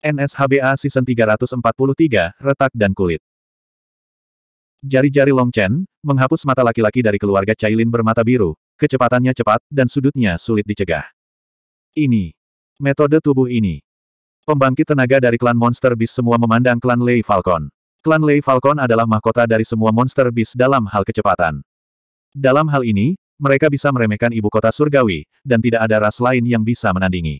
NSHBA Season 343, Retak dan Kulit. Jari-jari Long Chen, menghapus mata laki-laki dari keluarga Cailin bermata biru, kecepatannya cepat, dan sudutnya sulit dicegah. Ini. Metode tubuh ini. Pembangkit tenaga dari klan Monster Beast semua memandang klan Lei Falcon. Klan Lei Falcon adalah mahkota dari semua Monster Beast dalam hal kecepatan. Dalam hal ini, mereka bisa meremehkan ibu kota surgawi, dan tidak ada ras lain yang bisa menandingi.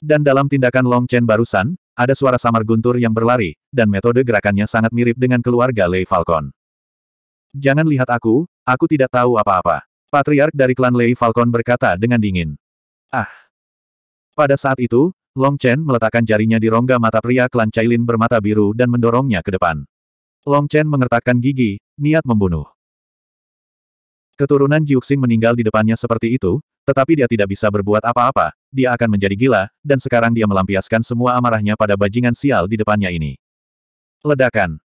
Dan dalam tindakan Long Chen barusan, ada suara samar guntur yang berlari, dan metode gerakannya sangat mirip dengan keluarga Lei Falcon. Jangan lihat aku, aku tidak tahu apa-apa. Patriark dari klan Lei Falcon berkata dengan dingin. Ah! Pada saat itu, Long Chen meletakkan jarinya di rongga mata pria klan Cailin bermata biru dan mendorongnya ke depan. Long Chen mengertakkan gigi, niat membunuh. Keturunan Jiuxing meninggal di depannya seperti itu, tetapi dia tidak bisa berbuat apa-apa, dia akan menjadi gila, dan sekarang dia melampiaskan semua amarahnya pada bajingan sial di depannya ini. Ledakan.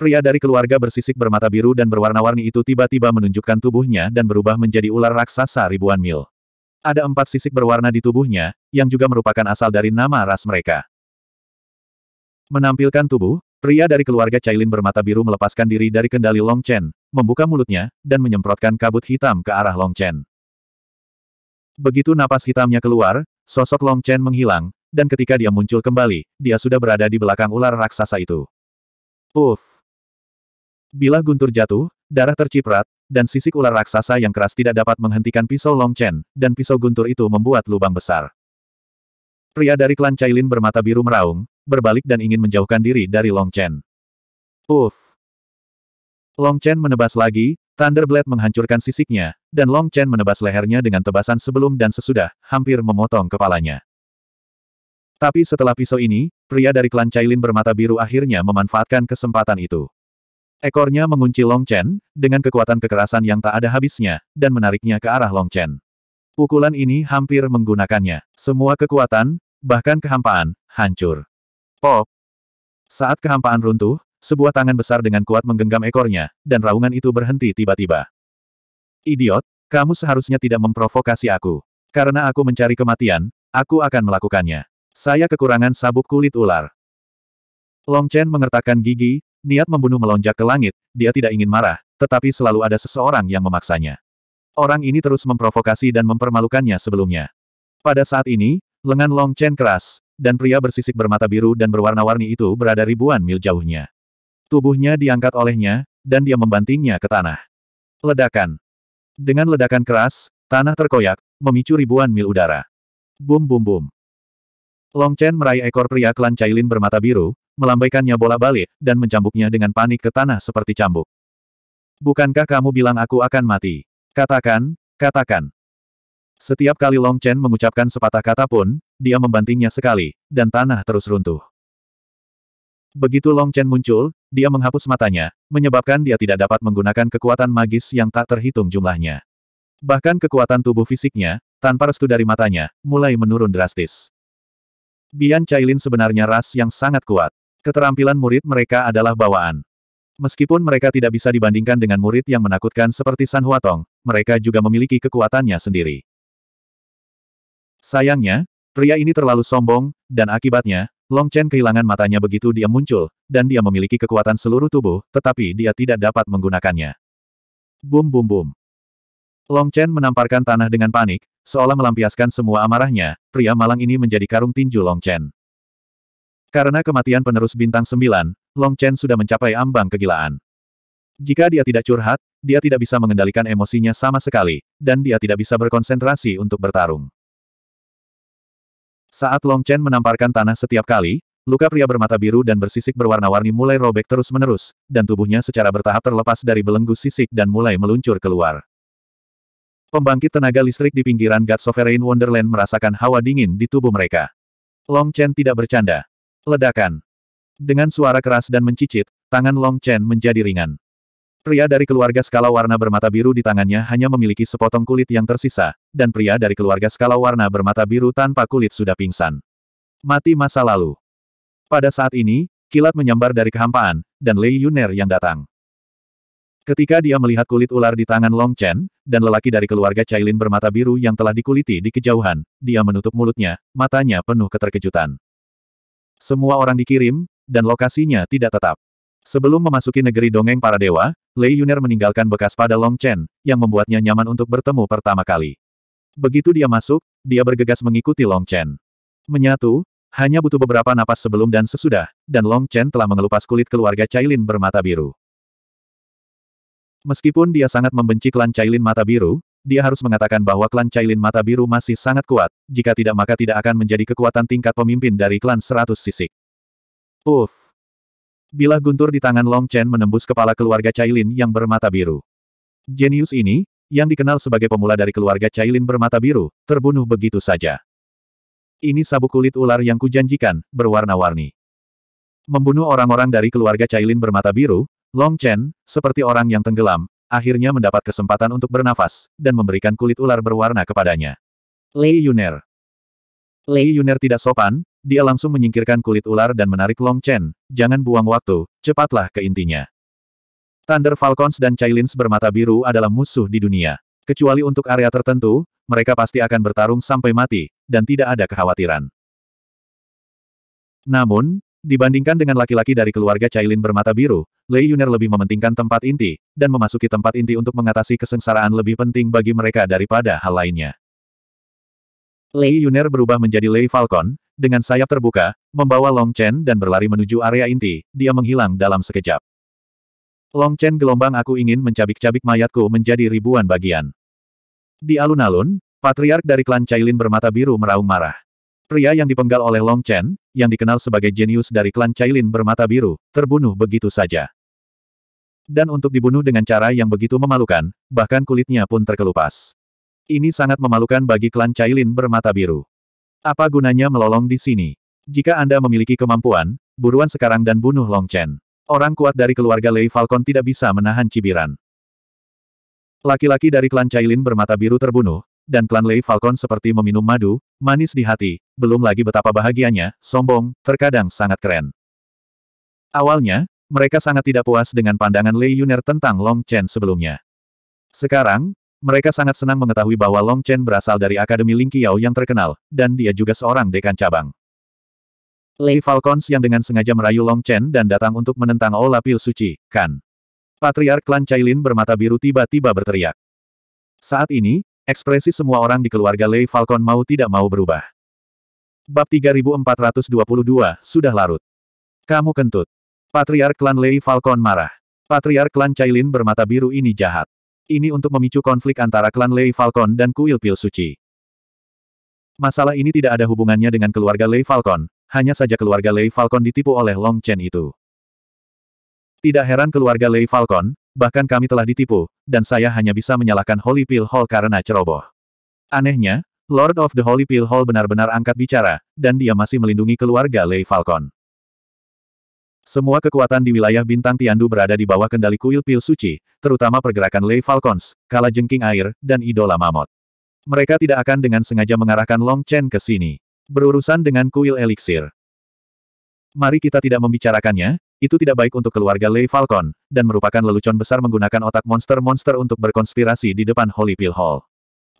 Pria dari keluarga bersisik bermata biru dan berwarna-warni itu tiba-tiba menunjukkan tubuhnya dan berubah menjadi ular raksasa ribuan mil. Ada empat sisik berwarna di tubuhnya, yang juga merupakan asal dari nama ras mereka. Menampilkan tubuh, pria dari keluarga Cailin bermata biru melepaskan diri dari kendali Long Chen, membuka mulutnya, dan menyemprotkan kabut hitam ke arah Long Chen. Begitu napas hitamnya keluar, sosok Long Chen menghilang, dan ketika dia muncul kembali, dia sudah berada di belakang ular raksasa itu. Uff! Bila guntur jatuh, darah terciprat, dan sisik ular raksasa yang keras tidak dapat menghentikan pisau Long Chen, dan pisau guntur itu membuat lubang besar. Pria dari klan Cailin bermata biru meraung, berbalik dan ingin menjauhkan diri dari Long Chen. Uff! Long Chen menebas lagi, Thunderblade menghancurkan sisiknya, dan Long Chen menebas lehernya dengan tebasan sebelum dan sesudah, hampir memotong kepalanya. Tapi setelah pisau ini, pria dari klan Cailin bermata biru akhirnya memanfaatkan kesempatan itu. Ekornya mengunci Long Chen, dengan kekuatan kekerasan yang tak ada habisnya, dan menariknya ke arah Long Chen. Pukulan ini hampir menggunakannya. Semua kekuatan, bahkan kehampaan, hancur. Pop! Saat kehampaan runtuh, sebuah tangan besar dengan kuat menggenggam ekornya, dan raungan itu berhenti tiba-tiba. Idiot, kamu seharusnya tidak memprovokasi aku. Karena aku mencari kematian, aku akan melakukannya. Saya kekurangan sabuk kulit ular. Long Chen mengertakkan gigi, niat membunuh melonjak ke langit, dia tidak ingin marah, tetapi selalu ada seseorang yang memaksanya. Orang ini terus memprovokasi dan mempermalukannya sebelumnya. Pada saat ini, lengan Long Chen keras, dan pria bersisik bermata biru dan berwarna-warni itu berada ribuan mil jauhnya. Tubuhnya diangkat olehnya, dan dia membantingnya ke tanah. Ledakan. Dengan ledakan keras, tanah terkoyak, memicu ribuan mil udara. Bum bum bum. Long Chen meraih ekor pria klan Cailin bermata biru, melambaikannya bola balik, dan mencambuknya dengan panik ke tanah seperti cambuk. Bukankah kamu bilang aku akan mati? Katakan, katakan. Setiap kali Long Chen mengucapkan sepatah kata pun, dia membantingnya sekali, dan tanah terus runtuh. Begitu Long Chen muncul, dia menghapus matanya, menyebabkan dia tidak dapat menggunakan kekuatan magis yang tak terhitung jumlahnya. Bahkan kekuatan tubuh fisiknya, tanpa restu dari matanya, mulai menurun drastis. Bian Cailin sebenarnya ras yang sangat kuat. Keterampilan murid mereka adalah bawaan. Meskipun mereka tidak bisa dibandingkan dengan murid yang menakutkan seperti San Huatong, mereka juga memiliki kekuatannya sendiri. Sayangnya, pria ini terlalu sombong, dan akibatnya, Long Chen kehilangan matanya begitu dia muncul, dan dia memiliki kekuatan seluruh tubuh, tetapi dia tidak dapat menggunakannya. Bum bum bum. Long Chen menamparkan tanah dengan panik, seolah melampiaskan semua amarahnya, pria malang ini menjadi karung tinju Long Chen. Karena kematian penerus bintang sembilan, Long Chen sudah mencapai ambang kegilaan. Jika dia tidak curhat, dia tidak bisa mengendalikan emosinya sama sekali, dan dia tidak bisa berkonsentrasi untuk bertarung. Saat Long Chen menamparkan tanah setiap kali, luka pria bermata biru dan bersisik berwarna-warni mulai robek terus-menerus, dan tubuhnya secara bertahap terlepas dari belenggu sisik dan mulai meluncur keluar. Pembangkit tenaga listrik di pinggiran God Sovereign Wonderland merasakan hawa dingin di tubuh mereka. Long Chen tidak bercanda. Ledakan. Dengan suara keras dan mencicit, tangan Long Chen menjadi ringan. Pria dari keluarga skala warna bermata biru di tangannya hanya memiliki sepotong kulit yang tersisa, dan pria dari keluarga skala warna bermata biru tanpa kulit sudah pingsan. Mati masa lalu. Pada saat ini, kilat menyambar dari kehampaan, dan Lei Yuner yang datang. Ketika dia melihat kulit ular di tangan Long Chen, dan lelaki dari keluarga Cailin bermata biru yang telah dikuliti di kejauhan, dia menutup mulutnya, matanya penuh keterkejutan. Semua orang dikirim, dan lokasinya tidak tetap. Sebelum memasuki negeri dongeng para dewa, Lei Yuner meninggalkan bekas pada Long Chen, yang membuatnya nyaman untuk bertemu pertama kali. Begitu dia masuk, dia bergegas mengikuti Long Chen. Menyatu, hanya butuh beberapa napas sebelum dan sesudah, dan Long Chen telah mengelupas kulit keluarga Cailin bermata biru. Meskipun dia sangat membenci klan Cailin mata biru, dia harus mengatakan bahwa klan Cailin mata biru masih sangat kuat, jika tidak maka tidak akan menjadi kekuatan tingkat pemimpin dari klan seratus sisik. Uff, Bilah guntur di tangan Long Chen menembus kepala keluarga Cailin yang bermata biru. Jenius ini, yang dikenal sebagai pemula dari keluarga Cailin bermata biru, terbunuh begitu saja. Ini sabuk kulit ular yang kujanjikan, berwarna-warni. Membunuh orang-orang dari keluarga Cailin bermata biru, Long Chen, seperti orang yang tenggelam, akhirnya mendapat kesempatan untuk bernafas, dan memberikan kulit ular berwarna kepadanya. Lei Yuner. Lei Yuner tidak sopan, dia langsung menyingkirkan kulit ular dan menarik Long Chen, jangan buang waktu, cepatlah ke intinya. Thunder Falcons dan Chailins bermata biru adalah musuh di dunia. Kecuali untuk area tertentu, mereka pasti akan bertarung sampai mati, dan tidak ada kekhawatiran. Namun, Dibandingkan dengan laki-laki dari keluarga Cailin bermata biru, Lei Yuner lebih mementingkan tempat inti, dan memasuki tempat inti untuk mengatasi kesengsaraan lebih penting bagi mereka daripada hal lainnya. Lei Yuner berubah menjadi Lei Falcon, dengan sayap terbuka, membawa Long Chen dan berlari menuju area inti, dia menghilang dalam sekejap. Long Chen gelombang aku ingin mencabik-cabik mayatku menjadi ribuan bagian. Di alun-alun, patriark dari klan Cailin bermata biru meraung marah. Pria yang dipenggal oleh Long Chen, yang dikenal sebagai jenius dari klan Cailin bermata biru, terbunuh begitu saja. Dan untuk dibunuh dengan cara yang begitu memalukan, bahkan kulitnya pun terkelupas. Ini sangat memalukan bagi klan Cailin bermata biru. Apa gunanya melolong di sini? Jika Anda memiliki kemampuan, buruan sekarang dan bunuh Long Chen. Orang kuat dari keluarga Lei Falcon tidak bisa menahan cibiran. Laki-laki dari klan Cailin bermata biru terbunuh, dan klan Lei Falcon seperti meminum madu, manis di hati, belum lagi betapa bahagianya, sombong, terkadang sangat keren. Awalnya, mereka sangat tidak puas dengan pandangan Lei Yuner tentang Long Chen sebelumnya. Sekarang, mereka sangat senang mengetahui bahwa Long Chen berasal dari Akademi Ling Qiao yang terkenal, dan dia juga seorang dekan cabang. Li Falcons yang dengan sengaja merayu Long Chen dan datang untuk menentang Ola Pil Suci, kan? Patriark klan Cailin bermata biru tiba-tiba berteriak. Saat ini, ekspresi semua orang di keluarga Lei Falcon mau tidak mau berubah. Bab 3422, sudah larut. Kamu kentut. Patriark klan Lei Falcon marah. Patriark klan Cailin bermata biru ini jahat. Ini untuk memicu konflik antara klan Lei Falcon dan kuil pil suci. Masalah ini tidak ada hubungannya dengan keluarga Lei Falcon, hanya saja keluarga Lei Falcon ditipu oleh Long Chen itu. Tidak heran keluarga Lei Falcon, bahkan kami telah ditipu, dan saya hanya bisa menyalahkan Holy Pill Hall karena ceroboh. Anehnya, Lord of the Holy Pill Hall benar-benar angkat bicara, dan dia masih melindungi keluarga Lei Falcon. Semua kekuatan di wilayah bintang Tiandu berada di bawah kendali kuil pil suci, terutama pergerakan Lei Falcons, Kala Jengking Air, dan Idola Mamot. Mereka tidak akan dengan sengaja mengarahkan Long Chen ke sini. Berurusan dengan kuil eliksir. Mari kita tidak membicarakannya, itu tidak baik untuk keluarga Lei Falcon, dan merupakan lelucon besar menggunakan otak monster-monster untuk berkonspirasi di depan Holy Pill Hall.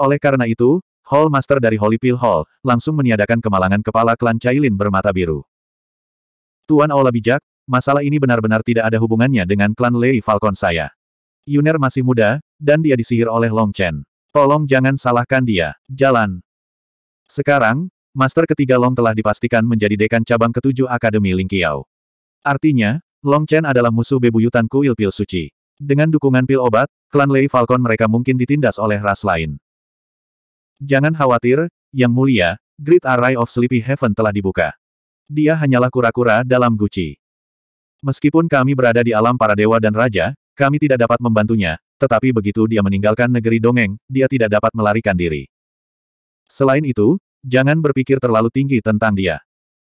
Oleh karena itu, Hall Master dari Holy Pill Hall langsung meniadakan kemalangan kepala klan Cailin bermata biru. Tuan Aula bijak, masalah ini benar-benar tidak ada hubungannya dengan klan Lei Falcon saya. Yuner masih muda, dan dia disihir oleh Long Chen. Tolong jangan salahkan dia. Jalan. Sekarang, Master ketiga Long telah dipastikan menjadi dekan cabang ketujuh Akademi Lingqiao. Artinya, Long Chen adalah musuh bebuyutan kuil pil suci. Dengan dukungan pil obat, klan Lei Falcon mereka mungkin ditindas oleh ras lain. Jangan khawatir, Yang Mulia, Great Array of Sleepy Heaven telah dibuka. Dia hanyalah kura-kura dalam guci. Meskipun kami berada di alam para dewa dan raja, kami tidak dapat membantunya, tetapi begitu dia meninggalkan negeri dongeng, dia tidak dapat melarikan diri. Selain itu, jangan berpikir terlalu tinggi tentang dia.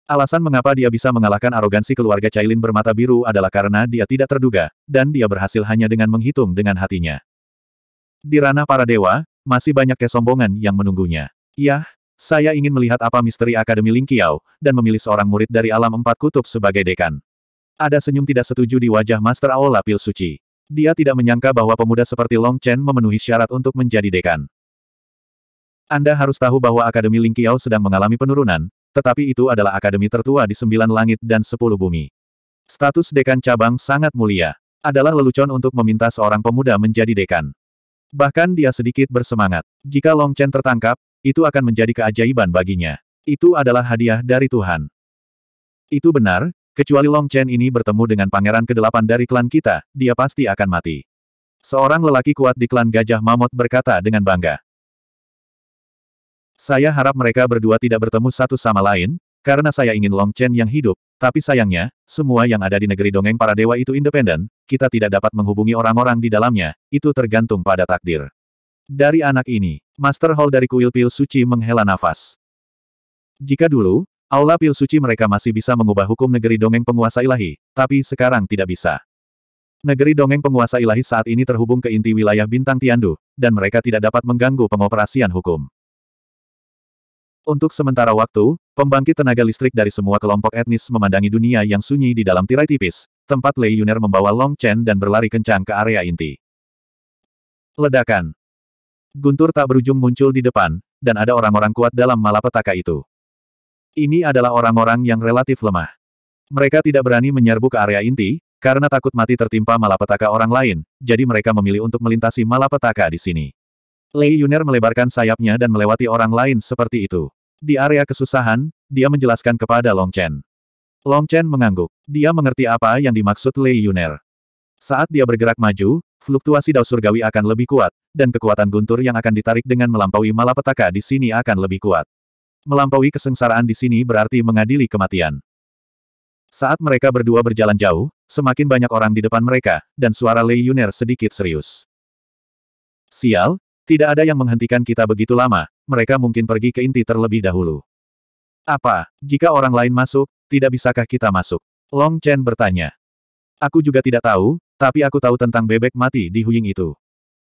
Alasan mengapa dia bisa mengalahkan arogansi keluarga Cailin bermata biru adalah karena dia tidak terduga, dan dia berhasil hanya dengan menghitung dengan hatinya. Di ranah para dewa, masih banyak kesombongan yang menunggunya. Yah, saya ingin melihat apa misteri Akademi Lingkiao, dan memilih seorang murid dari alam empat kutub sebagai dekan. Ada senyum tidak setuju di wajah Master Aola Pil Suci. Dia tidak menyangka bahwa pemuda seperti Long Chen memenuhi syarat untuk menjadi dekan. Anda harus tahu bahwa Akademi Ling Lingqiao sedang mengalami penurunan, tetapi itu adalah akademi tertua di sembilan langit dan sepuluh bumi. Status dekan cabang sangat mulia. Adalah lelucon untuk meminta seorang pemuda menjadi dekan. Bahkan dia sedikit bersemangat. Jika Long Chen tertangkap, itu akan menjadi keajaiban baginya. Itu adalah hadiah dari Tuhan. Itu benar, Kecuali Long Chen ini bertemu dengan pangeran kedelapan dari klan kita, dia pasti akan mati. Seorang lelaki kuat di klan Gajah Mamot berkata dengan bangga. Saya harap mereka berdua tidak bertemu satu sama lain, karena saya ingin Long Chen yang hidup, tapi sayangnya, semua yang ada di negeri dongeng para dewa itu independen, kita tidak dapat menghubungi orang-orang di dalamnya, itu tergantung pada takdir. Dari anak ini, Master Hall dari Kuil Pil Suci menghela nafas. Jika dulu, Aula pil suci mereka masih bisa mengubah hukum negeri dongeng penguasa ilahi, tapi sekarang tidak bisa. Negeri dongeng penguasa ilahi saat ini terhubung ke inti wilayah bintang Tiandu, dan mereka tidak dapat mengganggu pengoperasian hukum. Untuk sementara waktu, pembangkit tenaga listrik dari semua kelompok etnis memandangi dunia yang sunyi di dalam tirai tipis, tempat Lei Yuner membawa Long Chen dan berlari kencang ke area inti. Ledakan, Guntur tak berujung muncul di depan, dan ada orang-orang kuat dalam malapetaka itu. Ini adalah orang-orang yang relatif lemah. Mereka tidak berani menyerbu ke area inti, karena takut mati tertimpa malapetaka orang lain, jadi mereka memilih untuk melintasi malapetaka di sini. Lei Yuner melebarkan sayapnya dan melewati orang lain seperti itu. Di area kesusahan, dia menjelaskan kepada Long Chen. Long Chen mengangguk. Dia mengerti apa yang dimaksud Lei Yuner. Saat dia bergerak maju, fluktuasi Dao surgawi akan lebih kuat, dan kekuatan guntur yang akan ditarik dengan melampaui malapetaka di sini akan lebih kuat. Melampaui kesengsaraan di sini berarti mengadili kematian. Saat mereka berdua berjalan jauh, semakin banyak orang di depan mereka, dan suara Lei Yuner sedikit serius. Sial, tidak ada yang menghentikan kita begitu lama, mereka mungkin pergi ke inti terlebih dahulu. Apa, jika orang lain masuk, tidak bisakah kita masuk? Long Chen bertanya. Aku juga tidak tahu, tapi aku tahu tentang bebek mati di Huying itu.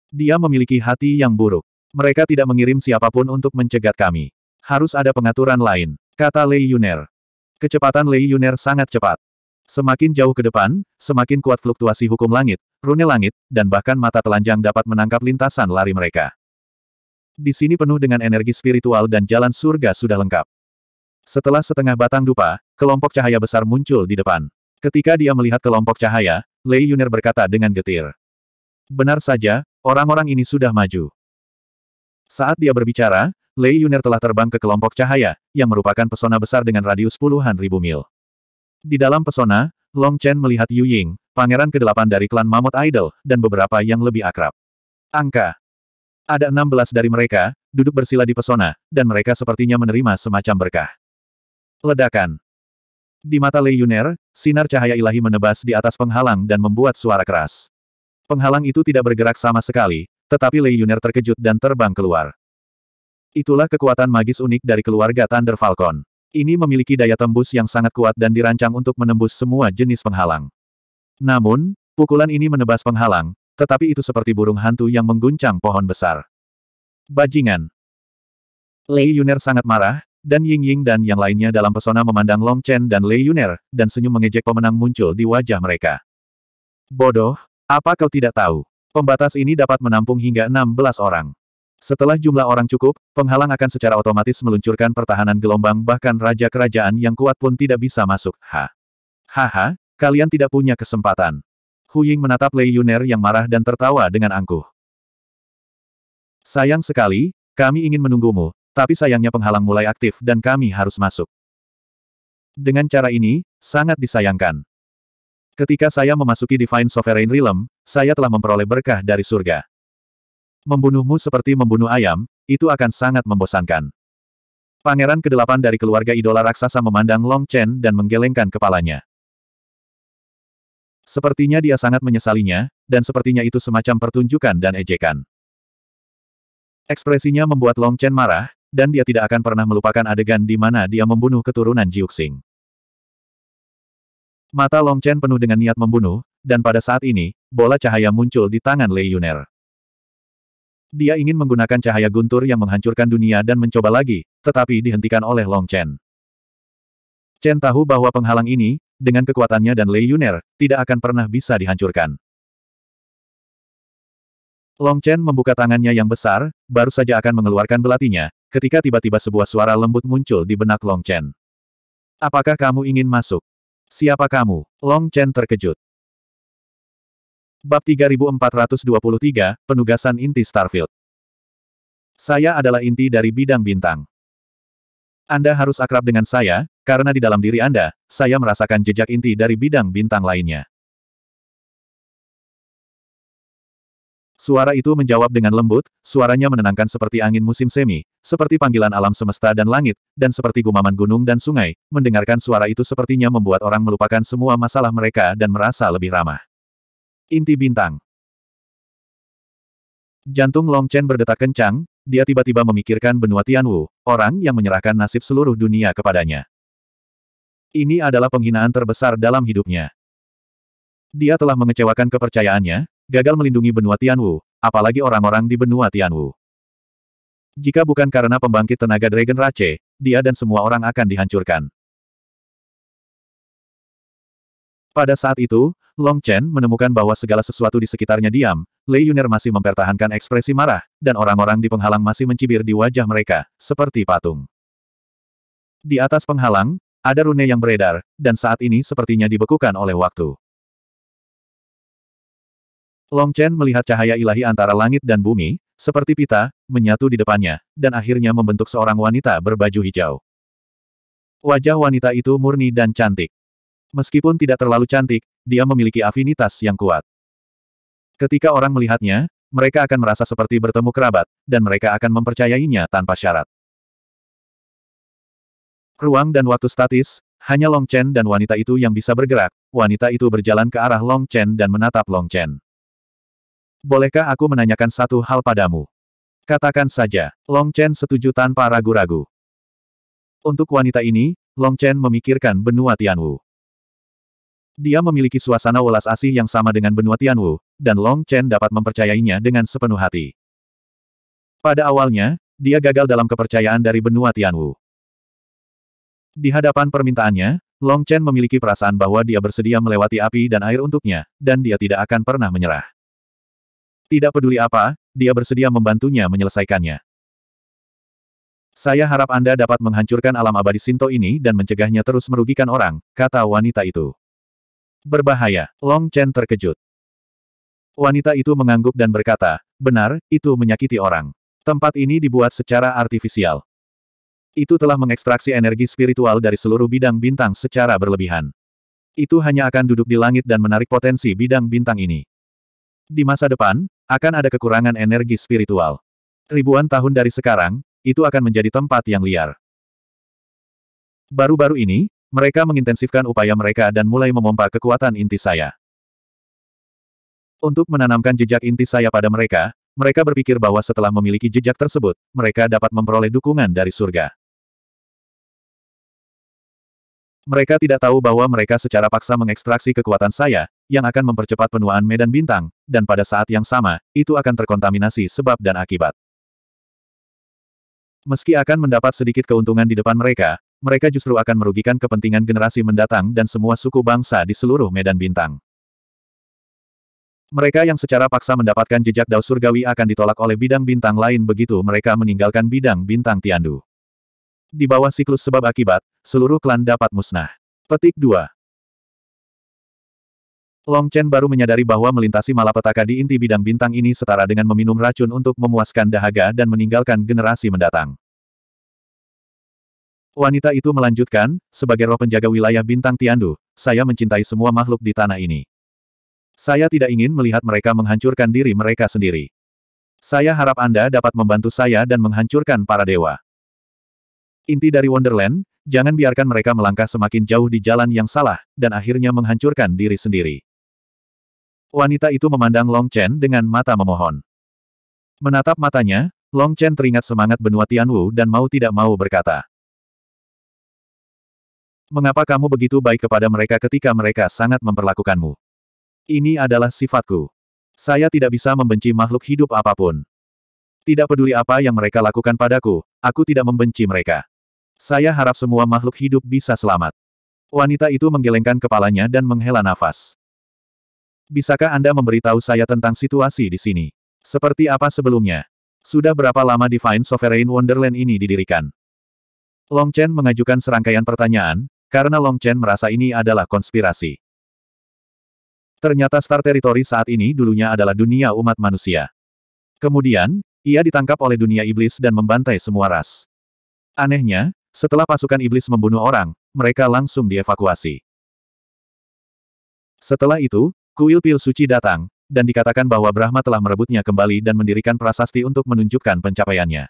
Dia memiliki hati yang buruk. Mereka tidak mengirim siapapun untuk mencegat kami. Harus ada pengaturan lain, kata Lei Yuner. Kecepatan Lei Yuner sangat cepat. Semakin jauh ke depan, semakin kuat fluktuasi hukum langit, rune langit, dan bahkan mata telanjang dapat menangkap lintasan lari mereka. Di sini penuh dengan energi spiritual dan jalan surga sudah lengkap. Setelah setengah batang dupa, kelompok cahaya besar muncul di depan. Ketika dia melihat kelompok cahaya, Lei Yuner berkata dengan getir. Benar saja, orang-orang ini sudah maju. Saat dia berbicara, Lei Yuner telah terbang ke kelompok cahaya, yang merupakan pesona besar dengan radius puluhan ribu mil. Di dalam pesona, Long Chen melihat Yu Ying, pangeran ke-8 dari klan Mammoth Idol, dan beberapa yang lebih akrab. Angka. Ada 16 dari mereka, duduk bersila di pesona, dan mereka sepertinya menerima semacam berkah. Ledakan. Di mata Lei Yuner, sinar cahaya ilahi menebas di atas penghalang dan membuat suara keras. Penghalang itu tidak bergerak sama sekali, tetapi Lei Yuner terkejut dan terbang keluar. Itulah kekuatan magis unik dari keluarga Thunder Falcon. Ini memiliki daya tembus yang sangat kuat dan dirancang untuk menembus semua jenis penghalang. Namun, pukulan ini menebas penghalang, tetapi itu seperti burung hantu yang mengguncang pohon besar. Bajingan. Lei Yuner sangat marah, dan Ying Ying dan yang lainnya dalam pesona memandang Long Chen dan Lei Yuner, dan senyum mengejek pemenang muncul di wajah mereka. Bodoh, apa kau tidak tahu? Pembatas ini dapat menampung hingga 16 orang. Setelah jumlah orang cukup, penghalang akan secara otomatis meluncurkan pertahanan gelombang bahkan raja kerajaan yang kuat pun tidak bisa masuk. Ha. Haha, kalian tidak punya kesempatan. Huying menatap Lei Yuner yang marah dan tertawa dengan angkuh. Sayang sekali, kami ingin menunggumu, tapi sayangnya penghalang mulai aktif dan kami harus masuk. Dengan cara ini, sangat disayangkan. Ketika saya memasuki Divine Sovereign Realm, saya telah memperoleh berkah dari surga. Membunuhmu seperti membunuh ayam, itu akan sangat membosankan. Pangeran kedelapan dari keluarga idola raksasa memandang Long Chen dan menggelengkan kepalanya. Sepertinya dia sangat menyesalinya, dan sepertinya itu semacam pertunjukan dan ejekan. Ekspresinya membuat Long Chen marah, dan dia tidak akan pernah melupakan adegan di mana dia membunuh keturunan Jiuxing. Mata Long Chen penuh dengan niat membunuh, dan pada saat ini, bola cahaya muncul di tangan Lei Yuner. Dia ingin menggunakan cahaya guntur yang menghancurkan dunia dan mencoba lagi, tetapi dihentikan oleh Long Chen. Chen tahu bahwa penghalang ini, dengan kekuatannya dan Lei Yuner, tidak akan pernah bisa dihancurkan. Long Chen membuka tangannya yang besar, baru saja akan mengeluarkan belatinya, ketika tiba-tiba sebuah suara lembut muncul di benak Long Chen. Apakah kamu ingin masuk? Siapa kamu? Long Chen terkejut. Bab 3423, Penugasan Inti Starfield. Saya adalah inti dari bidang bintang. Anda harus akrab dengan saya, karena di dalam diri Anda, saya merasakan jejak inti dari bidang bintang lainnya. Suara itu menjawab dengan lembut, suaranya menenangkan seperti angin musim semi, seperti panggilan alam semesta dan langit, dan seperti gumaman gunung dan sungai, mendengarkan suara itu sepertinya membuat orang melupakan semua masalah mereka dan merasa lebih ramah. Inti bintang. Jantung Long Chen berdetak kencang, dia tiba-tiba memikirkan benua Tianwu, orang yang menyerahkan nasib seluruh dunia kepadanya. Ini adalah penghinaan terbesar dalam hidupnya. Dia telah mengecewakan kepercayaannya, gagal melindungi benua Tianwu, apalagi orang-orang di benua Tianwu. Jika bukan karena pembangkit tenaga Dragon Rache, dia dan semua orang akan dihancurkan. Pada saat itu, Long Chen menemukan bahwa segala sesuatu di sekitarnya diam, Lei Yuner masih mempertahankan ekspresi marah, dan orang-orang di penghalang masih mencibir di wajah mereka, seperti patung. Di atas penghalang, ada rune yang beredar, dan saat ini sepertinya dibekukan oleh waktu. Long Chen melihat cahaya ilahi antara langit dan bumi, seperti pita, menyatu di depannya, dan akhirnya membentuk seorang wanita berbaju hijau. Wajah wanita itu murni dan cantik. Meskipun tidak terlalu cantik, dia memiliki afinitas yang kuat. Ketika orang melihatnya, mereka akan merasa seperti bertemu kerabat, dan mereka akan mempercayainya tanpa syarat. Ruang dan waktu statis, hanya Long Chen dan wanita itu yang bisa bergerak, wanita itu berjalan ke arah Long Chen dan menatap Long Chen. Bolehkah aku menanyakan satu hal padamu? Katakan saja, Long Chen setuju tanpa ragu-ragu. Untuk wanita ini, Long Chen memikirkan benua Tianwu. Dia memiliki suasana welas asih yang sama dengan benua Tianwu, dan Long Chen dapat mempercayainya dengan sepenuh hati. Pada awalnya, dia gagal dalam kepercayaan dari benua Tianwu. Di hadapan permintaannya, Long Chen memiliki perasaan bahwa dia bersedia melewati api dan air untuknya, dan dia tidak akan pernah menyerah. Tidak peduli apa, dia bersedia membantunya menyelesaikannya. Saya harap Anda dapat menghancurkan alam abadi Sinto ini dan mencegahnya terus merugikan orang, kata wanita itu. Berbahaya, Long Chen terkejut. Wanita itu mengangguk dan berkata, benar, itu menyakiti orang. Tempat ini dibuat secara artifisial. Itu telah mengekstraksi energi spiritual dari seluruh bidang bintang secara berlebihan. Itu hanya akan duduk di langit dan menarik potensi bidang bintang ini. Di masa depan, akan ada kekurangan energi spiritual. Ribuan tahun dari sekarang, itu akan menjadi tempat yang liar. Baru-baru ini, mereka mengintensifkan upaya mereka dan mulai memompa kekuatan inti saya. Untuk menanamkan jejak inti saya pada mereka, mereka berpikir bahwa setelah memiliki jejak tersebut, mereka dapat memperoleh dukungan dari surga. Mereka tidak tahu bahwa mereka secara paksa mengekstraksi kekuatan saya, yang akan mempercepat penuaan medan bintang, dan pada saat yang sama, itu akan terkontaminasi sebab dan akibat. Meski akan mendapat sedikit keuntungan di depan mereka, mereka justru akan merugikan kepentingan generasi mendatang dan semua suku bangsa di seluruh medan bintang. Mereka yang secara paksa mendapatkan jejak dao surgawi akan ditolak oleh bidang bintang lain begitu mereka meninggalkan bidang bintang Tiandu. Di bawah siklus sebab akibat, seluruh klan dapat musnah. Petik 2. Long Chen baru menyadari bahwa melintasi malapetaka di inti bidang bintang ini setara dengan meminum racun untuk memuaskan dahaga dan meninggalkan generasi mendatang. Wanita itu melanjutkan, sebagai roh penjaga wilayah bintang Tiandu, saya mencintai semua makhluk di tanah ini. Saya tidak ingin melihat mereka menghancurkan diri mereka sendiri. Saya harap Anda dapat membantu saya dan menghancurkan para dewa. Inti dari Wonderland, jangan biarkan mereka melangkah semakin jauh di jalan yang salah, dan akhirnya menghancurkan diri sendiri. Wanita itu memandang Long Chen dengan mata memohon. Menatap matanya, Long Chen teringat semangat benua Tianwu dan mau tidak mau berkata. Mengapa kamu begitu baik kepada mereka ketika mereka sangat memperlakukanmu? Ini adalah sifatku. Saya tidak bisa membenci makhluk hidup apapun. Tidak peduli apa yang mereka lakukan padaku, aku tidak membenci mereka. Saya harap semua makhluk hidup bisa selamat. Wanita itu menggelengkan kepalanya dan menghela nafas. Bisakah Anda memberitahu saya tentang situasi di sini? Seperti apa sebelumnya? Sudah berapa lama Divine Sovereign Wonderland ini didirikan? Long Chen mengajukan serangkaian pertanyaan, karena Long Chen merasa ini adalah konspirasi. Ternyata Star Territory saat ini dulunya adalah dunia umat manusia. Kemudian, ia ditangkap oleh dunia iblis dan membantai semua ras. Anehnya, setelah pasukan iblis membunuh orang, mereka langsung dievakuasi. Setelah itu, kuil pil suci datang, dan dikatakan bahwa Brahma telah merebutnya kembali dan mendirikan prasasti untuk menunjukkan pencapaiannya.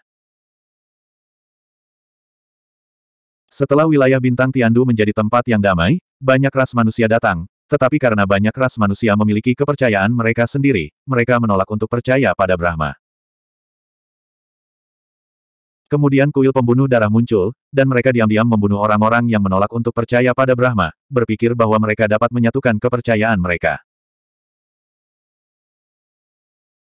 Setelah wilayah bintang Tiandu menjadi tempat yang damai, banyak ras manusia datang, tetapi karena banyak ras manusia memiliki kepercayaan mereka sendiri, mereka menolak untuk percaya pada Brahma. Kemudian kuil pembunuh darah muncul, dan mereka diam-diam membunuh orang-orang yang menolak untuk percaya pada Brahma, berpikir bahwa mereka dapat menyatukan kepercayaan mereka.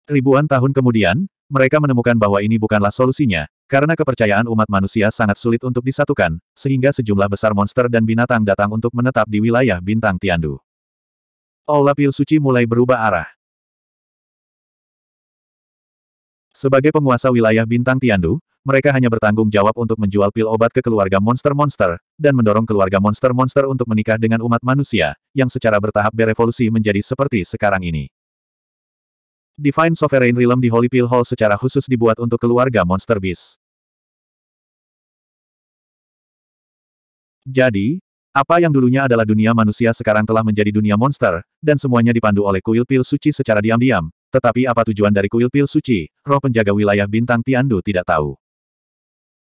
Ribuan tahun kemudian, mereka menemukan bahwa ini bukanlah solusinya, karena kepercayaan umat manusia sangat sulit untuk disatukan, sehingga sejumlah besar monster dan binatang datang untuk menetap di wilayah bintang Tiandu. Aula Pil Suci mulai berubah arah. Sebagai penguasa wilayah bintang Tiandu, mereka hanya bertanggung jawab untuk menjual pil obat ke keluarga monster-monster, dan mendorong keluarga monster-monster untuk menikah dengan umat manusia, yang secara bertahap berevolusi menjadi seperti sekarang ini. Divine Sovereign Realm di Holy Pill Hall secara khusus dibuat untuk keluarga Monster Beast. Jadi, apa yang dulunya adalah dunia manusia sekarang telah menjadi dunia monster, dan semuanya dipandu oleh kuil pil suci secara diam-diam. Tetapi apa tujuan dari kuil pil suci, roh penjaga wilayah bintang Tiandu tidak tahu.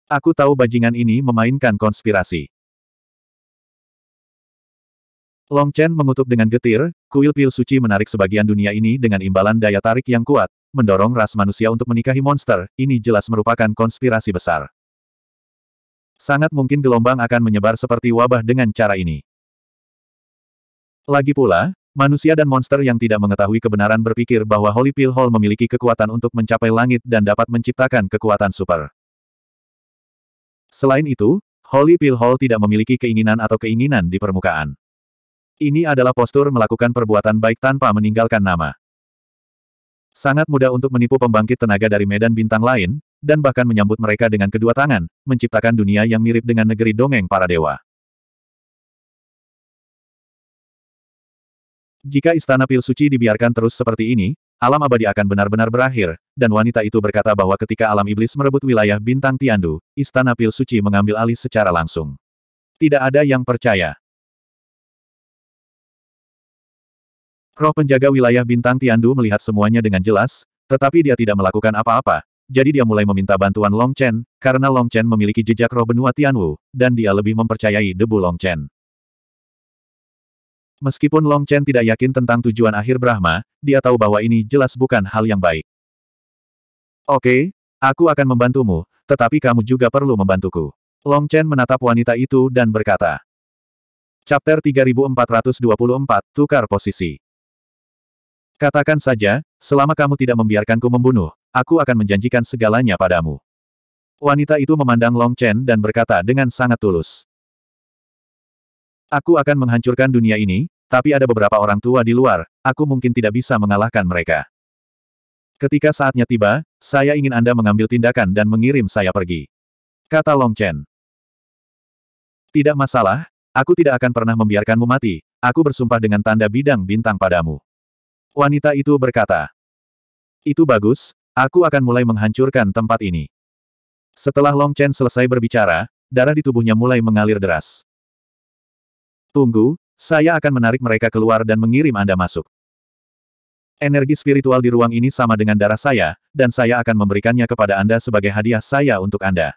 Aku tahu bajingan ini memainkan konspirasi. Long Chen mengutuk dengan getir, kuil pil suci menarik sebagian dunia ini dengan imbalan daya tarik yang kuat, mendorong ras manusia untuk menikahi monster, ini jelas merupakan konspirasi besar. Sangat mungkin gelombang akan menyebar seperti wabah dengan cara ini. Lagi pula, manusia dan monster yang tidak mengetahui kebenaran berpikir bahwa Holy Pill Hall memiliki kekuatan untuk mencapai langit dan dapat menciptakan kekuatan super. Selain itu, Holy Pill Hall tidak memiliki keinginan atau keinginan di permukaan. Ini adalah postur melakukan perbuatan baik tanpa meninggalkan nama. Sangat mudah untuk menipu pembangkit tenaga dari medan bintang lain, dan bahkan menyambut mereka dengan kedua tangan, menciptakan dunia yang mirip dengan negeri dongeng para dewa. Jika istana pil suci dibiarkan terus seperti ini, alam abadi akan benar-benar berakhir, dan wanita itu berkata bahwa ketika alam iblis merebut wilayah bintang Tiandu, istana pil suci mengambil alih secara langsung. Tidak ada yang percaya. Roh penjaga wilayah bintang Tiandu melihat semuanya dengan jelas, tetapi dia tidak melakukan apa-apa, jadi dia mulai meminta bantuan Long Chen, karena Long Chen memiliki jejak roh benua Tianwu, dan dia lebih mempercayai debu Long Chen. Meskipun Long Chen tidak yakin tentang tujuan akhir Brahma, dia tahu bahwa ini jelas bukan hal yang baik. Oke, aku akan membantumu, tetapi kamu juga perlu membantuku. Long Chen menatap wanita itu dan berkata. Chapter 3424, Tukar Posisi Katakan saja, selama kamu tidak membiarkanku membunuh, aku akan menjanjikan segalanya padamu. Wanita itu memandang Long Chen dan berkata dengan sangat tulus. Aku akan menghancurkan dunia ini, tapi ada beberapa orang tua di luar, aku mungkin tidak bisa mengalahkan mereka. Ketika saatnya tiba, saya ingin Anda mengambil tindakan dan mengirim saya pergi. Kata Long Chen. Tidak masalah, aku tidak akan pernah membiarkanmu mati, aku bersumpah dengan tanda bidang bintang padamu. Wanita itu berkata. Itu bagus, aku akan mulai menghancurkan tempat ini. Setelah Long Chen selesai berbicara, darah di tubuhnya mulai mengalir deras. Tunggu, saya akan menarik mereka keluar dan mengirim Anda masuk. Energi spiritual di ruang ini sama dengan darah saya, dan saya akan memberikannya kepada Anda sebagai hadiah saya untuk Anda.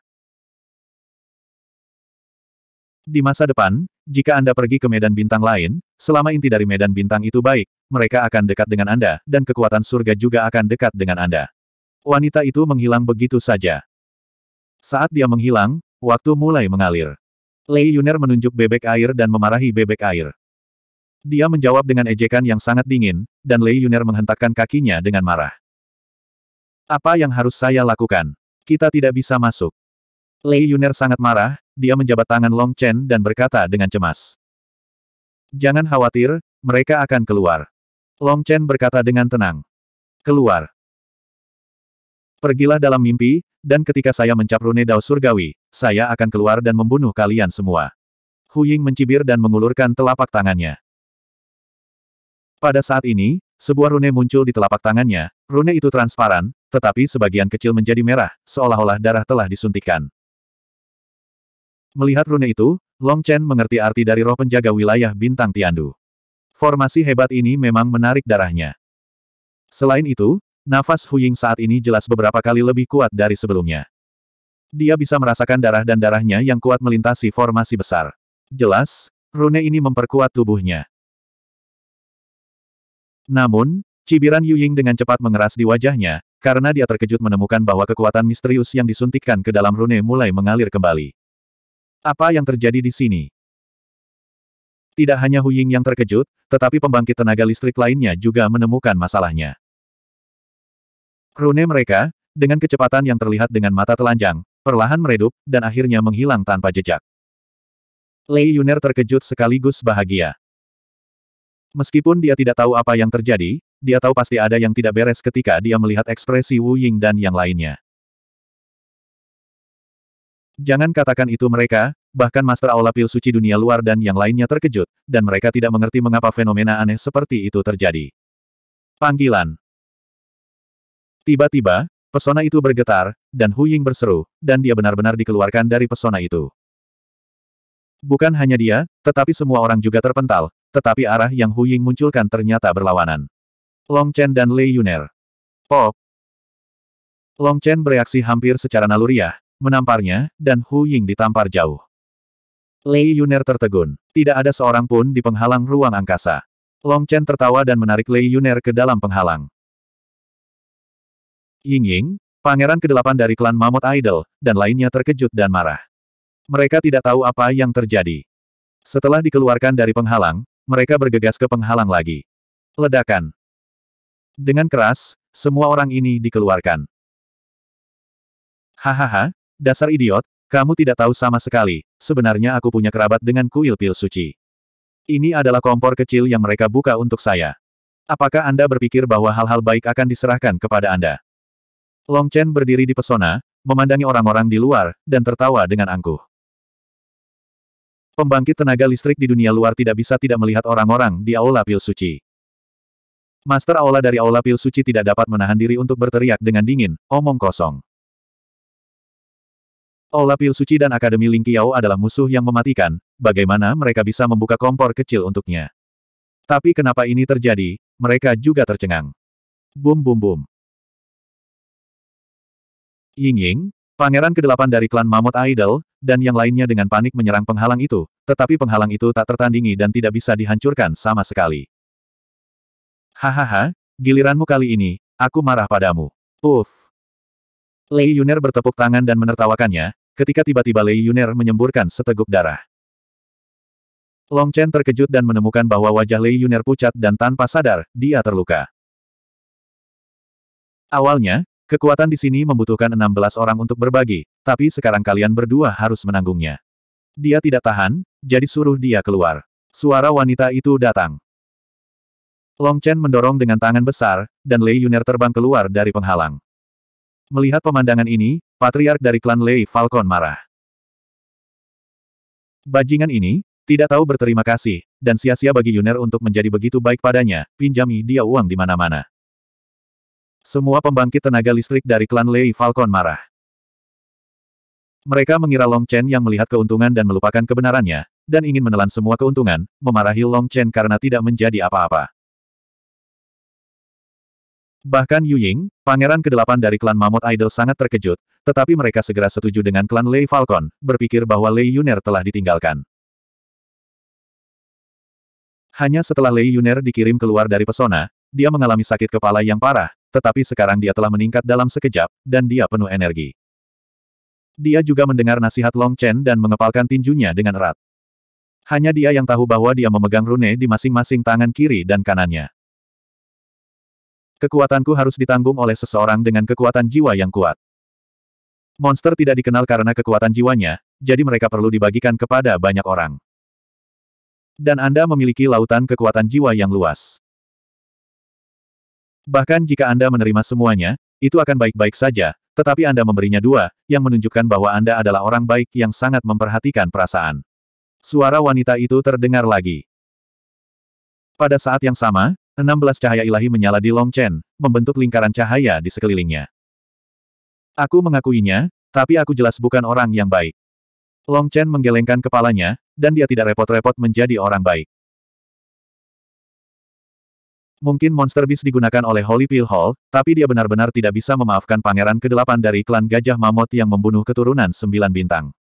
Di masa depan, jika Anda pergi ke medan bintang lain, selama inti dari medan bintang itu baik, mereka akan dekat dengan Anda, dan kekuatan surga juga akan dekat dengan Anda. Wanita itu menghilang begitu saja. Saat dia menghilang, waktu mulai mengalir. Lei Yuner menunjuk bebek air dan memarahi bebek air. Dia menjawab dengan ejekan yang sangat dingin, dan Lei Yuner menghentakkan kakinya dengan marah. Apa yang harus saya lakukan? Kita tidak bisa masuk. Lei Yuner sangat marah, dia menjabat tangan Long Chen dan berkata dengan cemas. Jangan khawatir, mereka akan keluar. Long Chen berkata dengan tenang. Keluar. Pergilah dalam mimpi, dan ketika saya mencap rune dao surgawi, saya akan keluar dan membunuh kalian semua. Hu Ying mencibir dan mengulurkan telapak tangannya. Pada saat ini, sebuah rune muncul di telapak tangannya, rune itu transparan, tetapi sebagian kecil menjadi merah, seolah-olah darah telah disuntikan. Melihat rune itu, Long Chen mengerti arti dari roh penjaga wilayah bintang Tiandu. Formasi hebat ini memang menarik darahnya. Selain itu, nafas Huying saat ini jelas beberapa kali lebih kuat dari sebelumnya. Dia bisa merasakan darah dan darahnya yang kuat melintasi formasi besar. Jelas, rune ini memperkuat tubuhnya. Namun, cibiran Yuying dengan cepat mengeras di wajahnya, karena dia terkejut menemukan bahwa kekuatan misterius yang disuntikkan ke dalam rune mulai mengalir kembali. Apa yang terjadi di sini? Tidak hanya Hu Ying yang terkejut, tetapi pembangkit tenaga listrik lainnya juga menemukan masalahnya. Rune mereka, dengan kecepatan yang terlihat dengan mata telanjang, perlahan meredup, dan akhirnya menghilang tanpa jejak. Lei Yuner terkejut sekaligus bahagia. Meskipun dia tidak tahu apa yang terjadi, dia tahu pasti ada yang tidak beres ketika dia melihat ekspresi Wu Ying dan yang lainnya. Jangan katakan itu mereka, bahkan Master Aula Pil Suci Dunia Luar dan yang lainnya terkejut, dan mereka tidak mengerti mengapa fenomena aneh seperti itu terjadi. Panggilan Tiba-tiba, pesona itu bergetar, dan Hu Ying berseru, dan dia benar-benar dikeluarkan dari pesona itu. Bukan hanya dia, tetapi semua orang juga terpental, tetapi arah yang Hu Ying munculkan ternyata berlawanan. Long Chen dan Lei Yuner. Pop. Long Chen bereaksi hampir secara naluriah, menamparnya, dan Hu Ying ditampar jauh. Lei Yuner tertegun. Tidak ada seorang pun di penghalang ruang angkasa. Long Chen tertawa dan menarik Lei Yuner ke dalam penghalang. Ying Ying, pangeran kedelapan dari klan Mammoth Idol, dan lainnya terkejut dan marah. Mereka tidak tahu apa yang terjadi. Setelah dikeluarkan dari penghalang, mereka bergegas ke penghalang lagi. Ledakan. Dengan keras, semua orang ini dikeluarkan. Hahaha, dasar idiot, kamu tidak tahu sama sekali, sebenarnya aku punya kerabat dengan kuil pil suci. Ini adalah kompor kecil yang mereka buka untuk saya. Apakah Anda berpikir bahwa hal-hal baik akan diserahkan kepada Anda? Long Chen berdiri di pesona, memandangi orang-orang di luar, dan tertawa dengan angkuh. Pembangkit tenaga listrik di dunia luar tidak bisa tidak melihat orang-orang di aula pil suci. Master aula dari aula pil suci tidak dapat menahan diri untuk berteriak dengan dingin, omong kosong. Ola Pil Suci dan Akademi Ling Qiao adalah musuh yang mematikan, bagaimana mereka bisa membuka kompor kecil untuknya. Tapi kenapa ini terjadi, mereka juga tercengang. Bum bum bum. Ying Ying, pangeran kedelapan dari klan Mamut Idol, dan yang lainnya dengan panik menyerang penghalang itu, tetapi penghalang itu tak tertandingi dan tidak bisa dihancurkan sama sekali. Hahaha, giliranmu kali ini, aku marah padamu. Uff. Lei Yuner bertepuk tangan dan menertawakannya, ketika tiba-tiba Lei Yuner menyemburkan seteguk darah. Long Chen terkejut dan menemukan bahwa wajah Lei Yuner pucat dan tanpa sadar, dia terluka. Awalnya, kekuatan di sini membutuhkan 16 orang untuk berbagi, tapi sekarang kalian berdua harus menanggungnya. Dia tidak tahan, jadi suruh dia keluar. Suara wanita itu datang. Long Chen mendorong dengan tangan besar, dan Lei Yuner terbang keluar dari penghalang. Melihat pemandangan ini, patriark dari klan Lei Falcon marah. Bajingan ini, tidak tahu berterima kasih, dan sia-sia bagi Yuner untuk menjadi begitu baik padanya, pinjami dia uang di mana-mana. Semua pembangkit tenaga listrik dari klan Lei Falcon marah. Mereka mengira Long Chen yang melihat keuntungan dan melupakan kebenarannya, dan ingin menelan semua keuntungan, memarahi Long Chen karena tidak menjadi apa-apa. Bahkan Yu Ying, pangeran kedelapan dari klan Mammoth Idol sangat terkejut, tetapi mereka segera setuju dengan klan Lei Falcon, berpikir bahwa Lei Yuner telah ditinggalkan. Hanya setelah Lei Yuner dikirim keluar dari pesona, dia mengalami sakit kepala yang parah, tetapi sekarang dia telah meningkat dalam sekejap, dan dia penuh energi. Dia juga mendengar nasihat Long Chen dan mengepalkan tinjunya dengan erat. Hanya dia yang tahu bahwa dia memegang rune di masing-masing tangan kiri dan kanannya. Kekuatanku harus ditanggung oleh seseorang dengan kekuatan jiwa yang kuat. Monster tidak dikenal karena kekuatan jiwanya, jadi mereka perlu dibagikan kepada banyak orang. Dan Anda memiliki lautan kekuatan jiwa yang luas. Bahkan jika Anda menerima semuanya, itu akan baik-baik saja, tetapi Anda memberinya dua, yang menunjukkan bahwa Anda adalah orang baik yang sangat memperhatikan perasaan. Suara wanita itu terdengar lagi. Pada saat yang sama, 16 cahaya ilahi menyala di Long Chen, membentuk lingkaran cahaya di sekelilingnya. Aku mengakuinya, tapi aku jelas bukan orang yang baik. Long Chen menggelengkan kepalanya, dan dia tidak repot-repot menjadi orang baik. Mungkin Monster bis digunakan oleh Holy Pill Hall, tapi dia benar-benar tidak bisa memaafkan pangeran ke-8 dari klan Gajah Mamot yang membunuh keturunan sembilan bintang.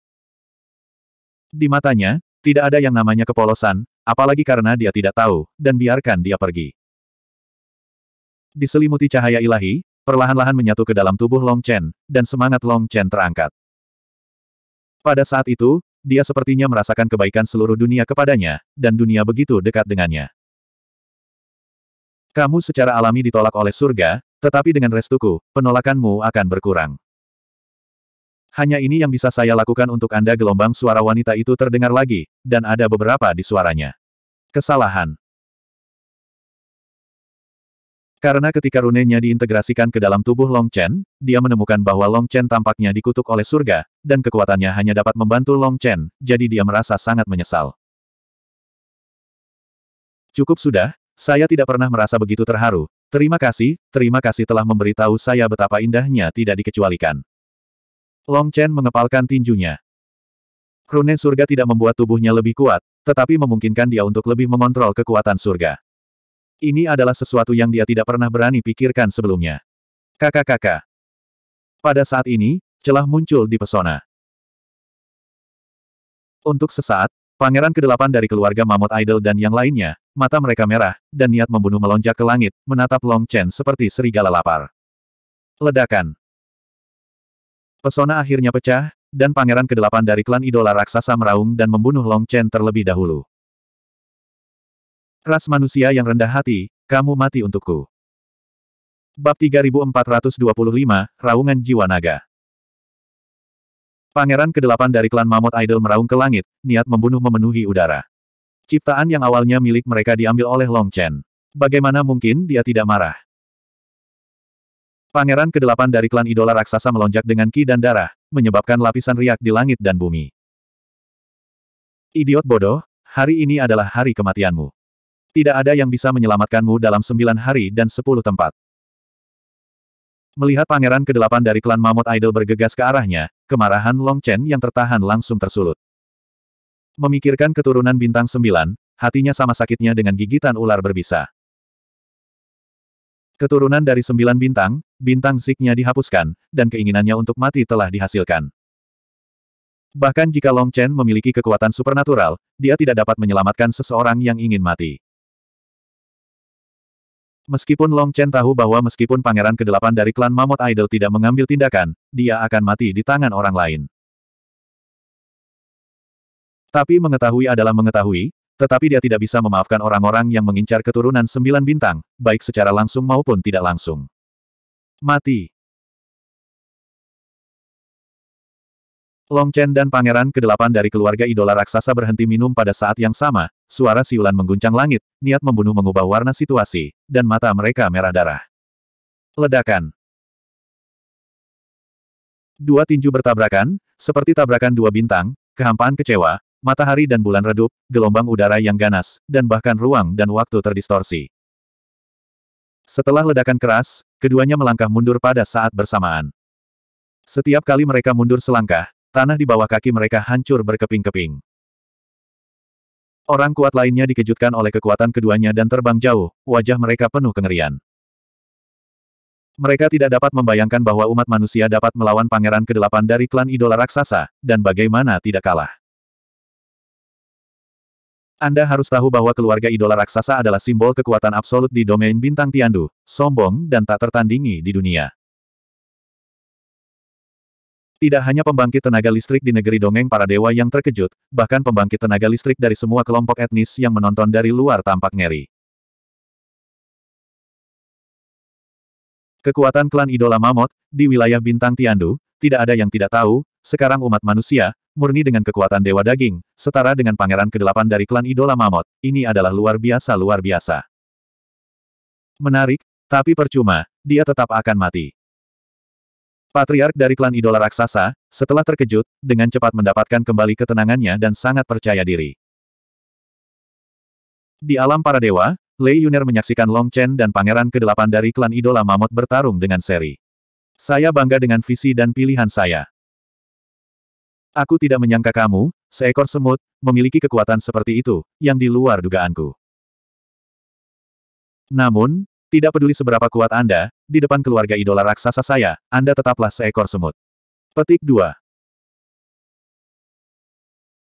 Di matanya, tidak ada yang namanya kepolosan, apalagi karena dia tidak tahu, dan biarkan dia pergi diselimuti cahaya ilahi, perlahan-lahan menyatu ke dalam tubuh Long Chen, dan semangat Long Chen terangkat. Pada saat itu, dia sepertinya merasakan kebaikan seluruh dunia kepadanya, dan dunia begitu dekat dengannya. Kamu secara alami ditolak oleh surga, tetapi dengan restuku, penolakanmu akan berkurang. Hanya ini yang bisa saya lakukan untuk Anda gelombang suara wanita itu terdengar lagi, dan ada beberapa di suaranya. Kesalahan. Karena ketika runenya diintegrasikan ke dalam tubuh Long Chen, dia menemukan bahwa Long Chen tampaknya dikutuk oleh surga, dan kekuatannya hanya dapat membantu Long Chen, jadi dia merasa sangat menyesal. Cukup sudah, saya tidak pernah merasa begitu terharu. Terima kasih, terima kasih telah memberitahu saya betapa indahnya tidak dikecualikan. Long Chen mengepalkan tinjunya. Rune surga tidak membuat tubuhnya lebih kuat, tetapi memungkinkan dia untuk lebih mengontrol kekuatan surga. Ini adalah sesuatu yang dia tidak pernah berani pikirkan sebelumnya. Kakak-kakak. Pada saat ini, celah muncul di pesona. Untuk sesaat, pangeran kedelapan dari keluarga Mammoth Idol dan yang lainnya, mata mereka merah, dan niat membunuh melonjak ke langit, menatap Long Chen seperti serigala lapar. Ledakan. Pesona akhirnya pecah, dan pangeran kedelapan dari klan idola raksasa meraung dan membunuh Long Chen terlebih dahulu. Ras manusia yang rendah hati, kamu mati untukku. Bab 3425, Raungan Jiwa Naga Pangeran Kedelapan dari klan Mammoth Idol meraung ke langit, niat membunuh memenuhi udara. Ciptaan yang awalnya milik mereka diambil oleh Long Chen. Bagaimana mungkin dia tidak marah? Pangeran Kedelapan dari klan idola raksasa melonjak dengan ki dan darah, menyebabkan lapisan riak di langit dan bumi. Idiot bodoh, hari ini adalah hari kematianmu. Tidak ada yang bisa menyelamatkanmu dalam sembilan hari dan sepuluh tempat. Melihat pangeran kedelapan dari klan Mammoth Idol bergegas ke arahnya, kemarahan Long Chen yang tertahan langsung tersulut. Memikirkan keturunan bintang sembilan, hatinya sama sakitnya dengan gigitan ular berbisa. Keturunan dari sembilan bintang, bintang ziknya dihapuskan, dan keinginannya untuk mati telah dihasilkan. Bahkan jika Long Chen memiliki kekuatan supernatural, dia tidak dapat menyelamatkan seseorang yang ingin mati. Meskipun Long Chen tahu bahwa meskipun pangeran kedelapan dari klan Mammoth Idol tidak mengambil tindakan, dia akan mati di tangan orang lain. Tapi mengetahui adalah mengetahui, tetapi dia tidak bisa memaafkan orang-orang yang mengincar keturunan sembilan bintang, baik secara langsung maupun tidak langsung. Mati. Long Chen dan pangeran ke-8 dari keluarga idola raksasa berhenti minum pada saat yang sama, suara siulan mengguncang langit, niat membunuh mengubah warna situasi, dan mata mereka merah darah. Ledakan. Dua tinju bertabrakan, seperti tabrakan dua bintang, kehampaan kecewa, matahari dan bulan redup, gelombang udara yang ganas, dan bahkan ruang dan waktu terdistorsi. Setelah ledakan keras, keduanya melangkah mundur pada saat bersamaan. Setiap kali mereka mundur selangkah, Tanah di bawah kaki mereka hancur berkeping-keping. Orang kuat lainnya dikejutkan oleh kekuatan keduanya dan terbang jauh, wajah mereka penuh kengerian. Mereka tidak dapat membayangkan bahwa umat manusia dapat melawan pangeran kedelapan dari klan idola raksasa, dan bagaimana tidak kalah. Anda harus tahu bahwa keluarga idola raksasa adalah simbol kekuatan absolut di domain bintang Tiandu, sombong dan tak tertandingi di dunia. Tidak hanya pembangkit tenaga listrik di negeri dongeng para dewa yang terkejut, bahkan pembangkit tenaga listrik dari semua kelompok etnis yang menonton dari luar tampak ngeri. Kekuatan klan idola Mamot, di wilayah bintang Tiandu, tidak ada yang tidak tahu, sekarang umat manusia, murni dengan kekuatan dewa daging, setara dengan pangeran ke kedelapan dari klan idola Mamot, ini adalah luar biasa-luar biasa. Menarik, tapi percuma, dia tetap akan mati. Patriark dari klan idola raksasa, setelah terkejut, dengan cepat mendapatkan kembali ketenangannya dan sangat percaya diri. Di alam para dewa, Lei Yuner menyaksikan Long Chen dan pangeran ke-8 dari klan idola Mamot bertarung dengan seri. Saya bangga dengan visi dan pilihan saya. Aku tidak menyangka kamu, seekor semut, memiliki kekuatan seperti itu, yang di luar dugaanku. Namun, tidak peduli seberapa kuat Anda, di depan keluarga idola raksasa saya, Anda tetaplah seekor semut. Petik 2.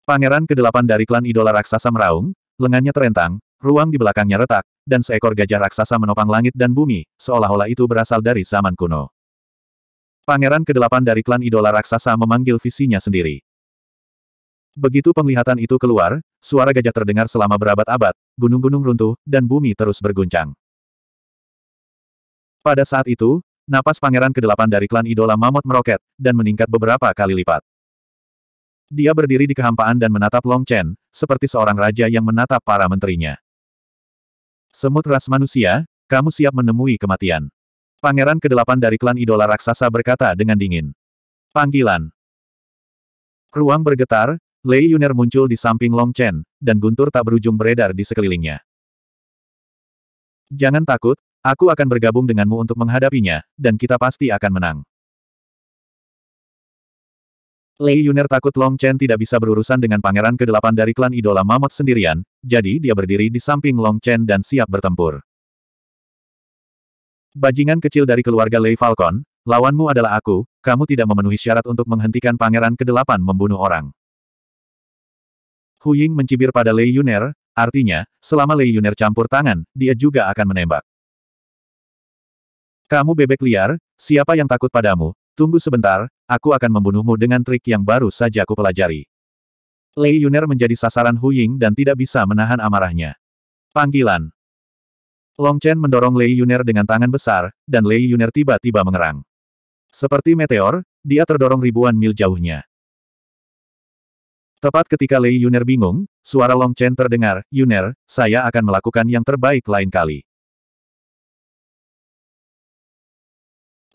Pangeran ke-8 dari klan idola raksasa meraung, lengannya terentang, ruang di belakangnya retak, dan seekor gajah raksasa menopang langit dan bumi, seolah-olah itu berasal dari zaman kuno. Pangeran ke-8 dari klan idola raksasa memanggil visinya sendiri. Begitu penglihatan itu keluar, suara gajah terdengar selama berabad-abad, gunung-gunung runtuh, dan bumi terus berguncang. Pada saat itu, napas pangeran kedelapan dari klan idola Mamot meroket, dan meningkat beberapa kali lipat. Dia berdiri di kehampaan dan menatap Long Chen, seperti seorang raja yang menatap para menterinya. Semut ras manusia, kamu siap menemui kematian. Pangeran kedelapan dari klan idola raksasa berkata dengan dingin. Panggilan. Ruang bergetar, Lei Yuner muncul di samping Long Chen, dan guntur tak berujung beredar di sekelilingnya. Jangan takut, Aku akan bergabung denganmu untuk menghadapinya, dan kita pasti akan menang. Lei Yuner takut Long Chen tidak bisa berurusan dengan pangeran ke-8 dari klan idola Mamot sendirian, jadi dia berdiri di samping Long Chen dan siap bertempur. Bajingan kecil dari keluarga Lei Falcon, lawanmu adalah aku, kamu tidak memenuhi syarat untuk menghentikan pangeran ke-8 membunuh orang. Huying mencibir pada Lei Yuner, artinya, selama Lei Yuner campur tangan, dia juga akan menembak. Kamu bebek liar, siapa yang takut padamu? Tunggu sebentar, aku akan membunuhmu dengan trik yang baru saja aku pelajari. Lei Yuner menjadi sasaran Hu Ying dan tidak bisa menahan amarahnya. Panggilan. Long Chen mendorong Lei Yuner dengan tangan besar, dan Lei Yuner tiba-tiba mengerang. Seperti meteor, dia terdorong ribuan mil jauhnya. Tepat ketika Lei Yuner bingung, suara Long Chen terdengar, Yuner, saya akan melakukan yang terbaik lain kali.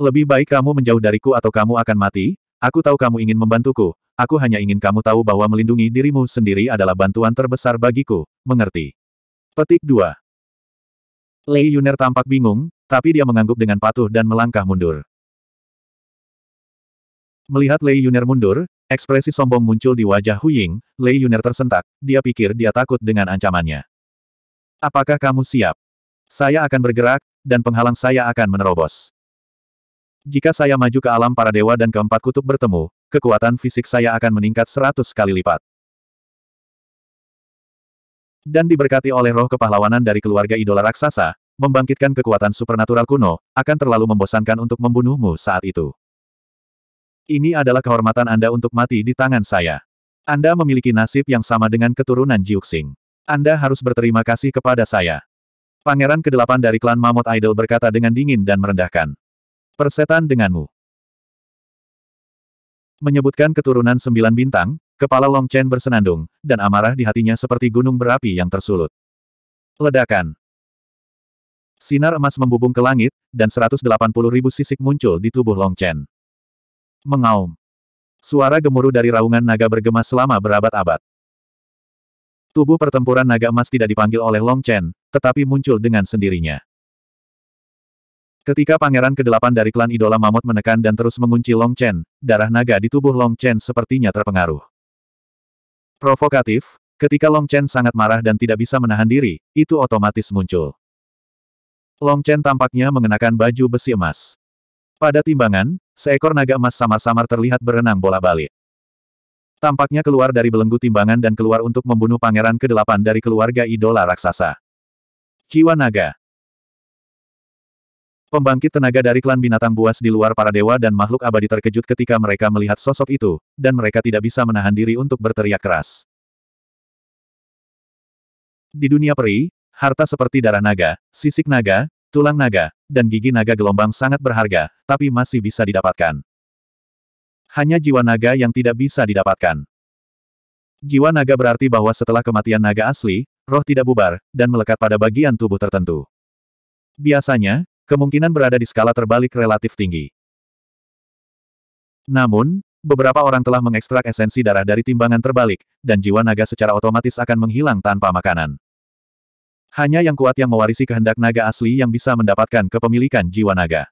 Lebih baik kamu menjauh dariku atau kamu akan mati, aku tahu kamu ingin membantuku, aku hanya ingin kamu tahu bahwa melindungi dirimu sendiri adalah bantuan terbesar bagiku, mengerti? Petik 2. Lei Yuner tampak bingung, tapi dia mengangguk dengan patuh dan melangkah mundur. Melihat Lei Yuner mundur, ekspresi sombong muncul di wajah Hu Ying, Lei Yuner tersentak, dia pikir dia takut dengan ancamannya. Apakah kamu siap? Saya akan bergerak, dan penghalang saya akan menerobos. Jika saya maju ke alam para dewa dan keempat kutub bertemu, kekuatan fisik saya akan meningkat seratus kali lipat. Dan diberkati oleh roh kepahlawanan dari keluarga idola raksasa, membangkitkan kekuatan supernatural kuno, akan terlalu membosankan untuk membunuhmu saat itu. Ini adalah kehormatan Anda untuk mati di tangan saya. Anda memiliki nasib yang sama dengan keturunan Jiuxing. Anda harus berterima kasih kepada saya. Pangeran kedelapan dari klan Mammoth Idol berkata dengan dingin dan merendahkan. Persetan denganmu. Menyebutkan keturunan sembilan bintang, kepala Long Chen bersenandung, dan amarah di hatinya seperti gunung berapi yang tersulut. Ledakan. Sinar emas membubung ke langit, dan 180 ribu sisik muncul di tubuh Long Chen. Mengaum. Suara gemuruh dari raungan naga bergema selama berabad-abad. Tubuh pertempuran naga emas tidak dipanggil oleh Long Chen, tetapi muncul dengan sendirinya. Ketika pangeran kedelapan dari klan idola Mamut menekan dan terus mengunci Long Chen, darah naga di tubuh Long Chen sepertinya terpengaruh. Provokatif, ketika Long Chen sangat marah dan tidak bisa menahan diri, itu otomatis muncul. Long Chen tampaknya mengenakan baju besi emas. Pada timbangan, seekor naga emas samar-samar terlihat berenang bola balik. Tampaknya keluar dari belenggu timbangan dan keluar untuk membunuh pangeran kedelapan dari keluarga idola raksasa. Jiwa naga, Pembangkit tenaga dari klan binatang buas di luar para dewa dan makhluk abadi terkejut ketika mereka melihat sosok itu, dan mereka tidak bisa menahan diri untuk berteriak keras. Di dunia peri, harta seperti darah naga, sisik naga, tulang naga, dan gigi naga gelombang sangat berharga, tapi masih bisa didapatkan. Hanya jiwa naga yang tidak bisa didapatkan. Jiwa naga berarti bahwa setelah kematian naga asli, roh tidak bubar, dan melekat pada bagian tubuh tertentu. Biasanya, Kemungkinan berada di skala terbalik relatif tinggi. Namun, beberapa orang telah mengekstrak esensi darah dari timbangan terbalik, dan jiwa naga secara otomatis akan menghilang tanpa makanan. Hanya yang kuat yang mewarisi kehendak naga asli yang bisa mendapatkan kepemilikan jiwa naga.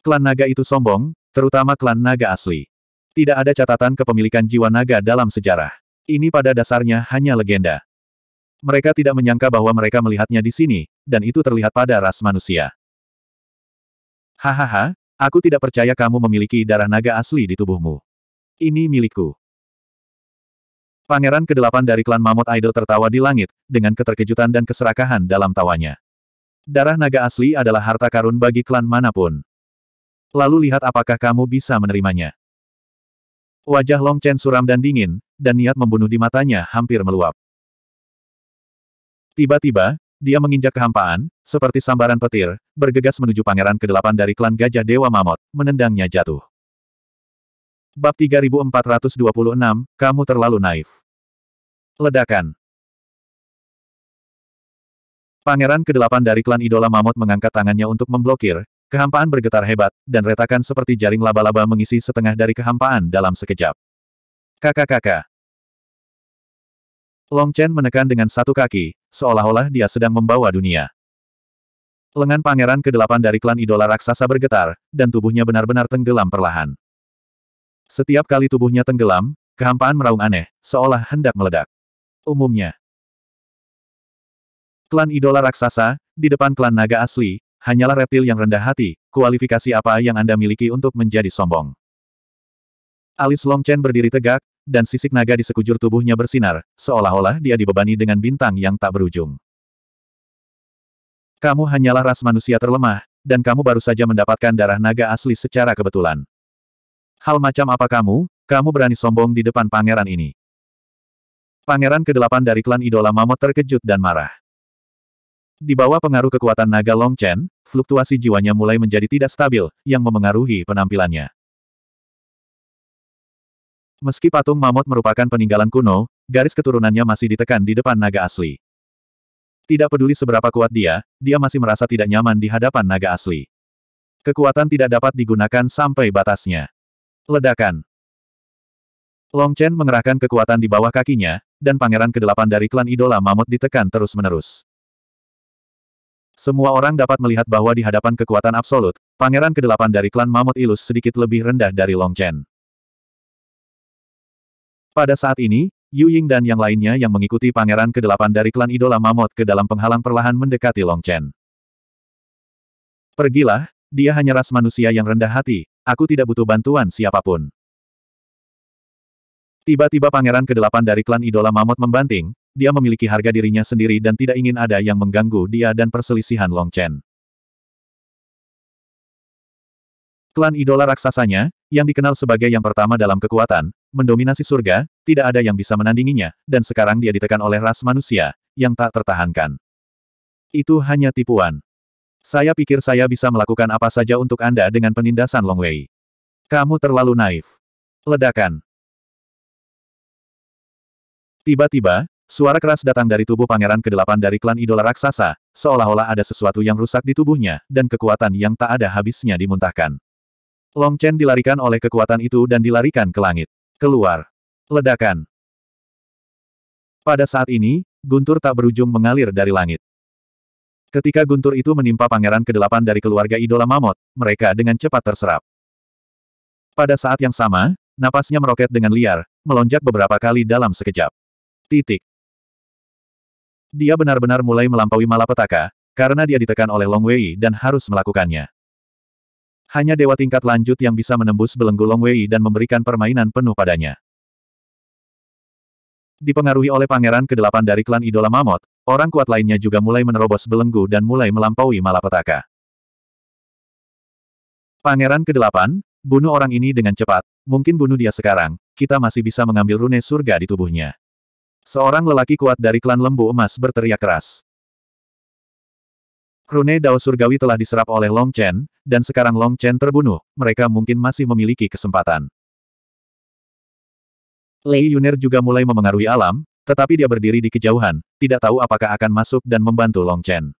Klan naga itu sombong, terutama klan naga asli. Tidak ada catatan kepemilikan jiwa naga dalam sejarah. Ini pada dasarnya hanya legenda. Mereka tidak menyangka bahwa mereka melihatnya di sini, dan itu terlihat pada ras manusia. Hahaha, aku tidak percaya kamu memiliki darah naga asli di tubuhmu. Ini milikku. Pangeran kedelapan dari klan Mamut Idol tertawa di langit, dengan keterkejutan dan keserakahan dalam tawanya. Darah naga asli adalah harta karun bagi klan manapun. Lalu lihat apakah kamu bisa menerimanya. Wajah Long Chen suram dan dingin, dan niat membunuh di matanya hampir meluap. Tiba-tiba, dia menginjak kehampaan, seperti sambaran petir, bergegas menuju pangeran ke-8 dari klan Gajah Dewa Mamot, menendangnya jatuh. Bab 3426, Kamu Terlalu Naif. Ledakan. Pangeran ke-8 dari klan idola Mamot mengangkat tangannya untuk memblokir, kehampaan bergetar hebat, dan retakan seperti jaring laba-laba mengisi setengah dari kehampaan dalam sekejap. Kakak-kakak. Long Chen menekan dengan satu kaki, seolah-olah dia sedang membawa dunia. Lengan pangeran ke-8 dari klan idola raksasa bergetar, dan tubuhnya benar-benar tenggelam perlahan. Setiap kali tubuhnya tenggelam, kehampaan meraung aneh, seolah hendak meledak. Umumnya, klan idola raksasa, di depan klan naga asli, hanyalah reptil yang rendah hati, kualifikasi apa yang Anda miliki untuk menjadi sombong. Alis Long Chen berdiri tegak, dan sisik naga di sekujur tubuhnya bersinar, seolah-olah dia dibebani dengan bintang yang tak berujung. Kamu hanyalah ras manusia terlemah, dan kamu baru saja mendapatkan darah naga asli secara kebetulan. Hal macam apa kamu, kamu berani sombong di depan pangeran ini. Pangeran kedelapan dari klan idola Mamot terkejut dan marah. Di bawah pengaruh kekuatan naga Long Chen, fluktuasi jiwanya mulai menjadi tidak stabil, yang memengaruhi penampilannya. Meski patung mamut merupakan peninggalan kuno, garis keturunannya masih ditekan di depan naga asli. Tidak peduli seberapa kuat dia, dia masih merasa tidak nyaman di hadapan naga asli. Kekuatan tidak dapat digunakan sampai batasnya. Ledakan. Long Chen mengerahkan kekuatan di bawah kakinya, dan pangeran kedelapan dari klan idola mamut ditekan terus-menerus. Semua orang dapat melihat bahwa di hadapan kekuatan absolut, pangeran kedelapan dari klan mamut ilus sedikit lebih rendah dari Long Chen. Pada saat ini, Yu Ying dan yang lainnya yang mengikuti pangeran ke-8 dari klan idola Mamot ke dalam penghalang perlahan mendekati Long Chen. Pergilah, dia hanya ras manusia yang rendah hati, aku tidak butuh bantuan siapapun. Tiba-tiba pangeran ke-8 dari klan idola Mamot membanting, dia memiliki harga dirinya sendiri dan tidak ingin ada yang mengganggu dia dan perselisihan Long Chen. Klan idola raksasanya, yang dikenal sebagai yang pertama dalam kekuatan, mendominasi surga, tidak ada yang bisa menandinginya, dan sekarang dia ditekan oleh ras manusia, yang tak tertahankan. Itu hanya tipuan. Saya pikir saya bisa melakukan apa saja untuk Anda dengan penindasan Long Wei. Kamu terlalu naif. Ledakan. Tiba-tiba, Suara keras datang dari tubuh pangeran kedelapan dari klan idola raksasa, seolah-olah ada sesuatu yang rusak di tubuhnya, dan kekuatan yang tak ada habisnya dimuntahkan. Long Chen dilarikan oleh kekuatan itu dan dilarikan ke langit. Keluar. Ledakan. Pada saat ini, guntur tak berujung mengalir dari langit. Ketika guntur itu menimpa pangeran kedelapan dari keluarga idola Mamot, mereka dengan cepat terserap. Pada saat yang sama, napasnya meroket dengan liar, melonjak beberapa kali dalam sekejap. Titik. Dia benar-benar mulai melampaui malapetaka, karena dia ditekan oleh Long Wei dan harus melakukannya. Hanya dewa tingkat lanjut yang bisa menembus belenggu Long Wei dan memberikan permainan penuh padanya. Dipengaruhi oleh pangeran ke-8 dari klan idola Mamot, orang kuat lainnya juga mulai menerobos belenggu dan mulai melampaui malapetaka. Pangeran ke-8, bunuh orang ini dengan cepat, mungkin bunuh dia sekarang, kita masih bisa mengambil rune surga di tubuhnya. Seorang lelaki kuat dari klan lembu emas berteriak keras. Rune Dao Surgawi telah diserap oleh Long Chen, dan sekarang Long Chen terbunuh, mereka mungkin masih memiliki kesempatan. Lei Yuner juga mulai memengaruhi alam, tetapi dia berdiri di kejauhan, tidak tahu apakah akan masuk dan membantu Long Chen.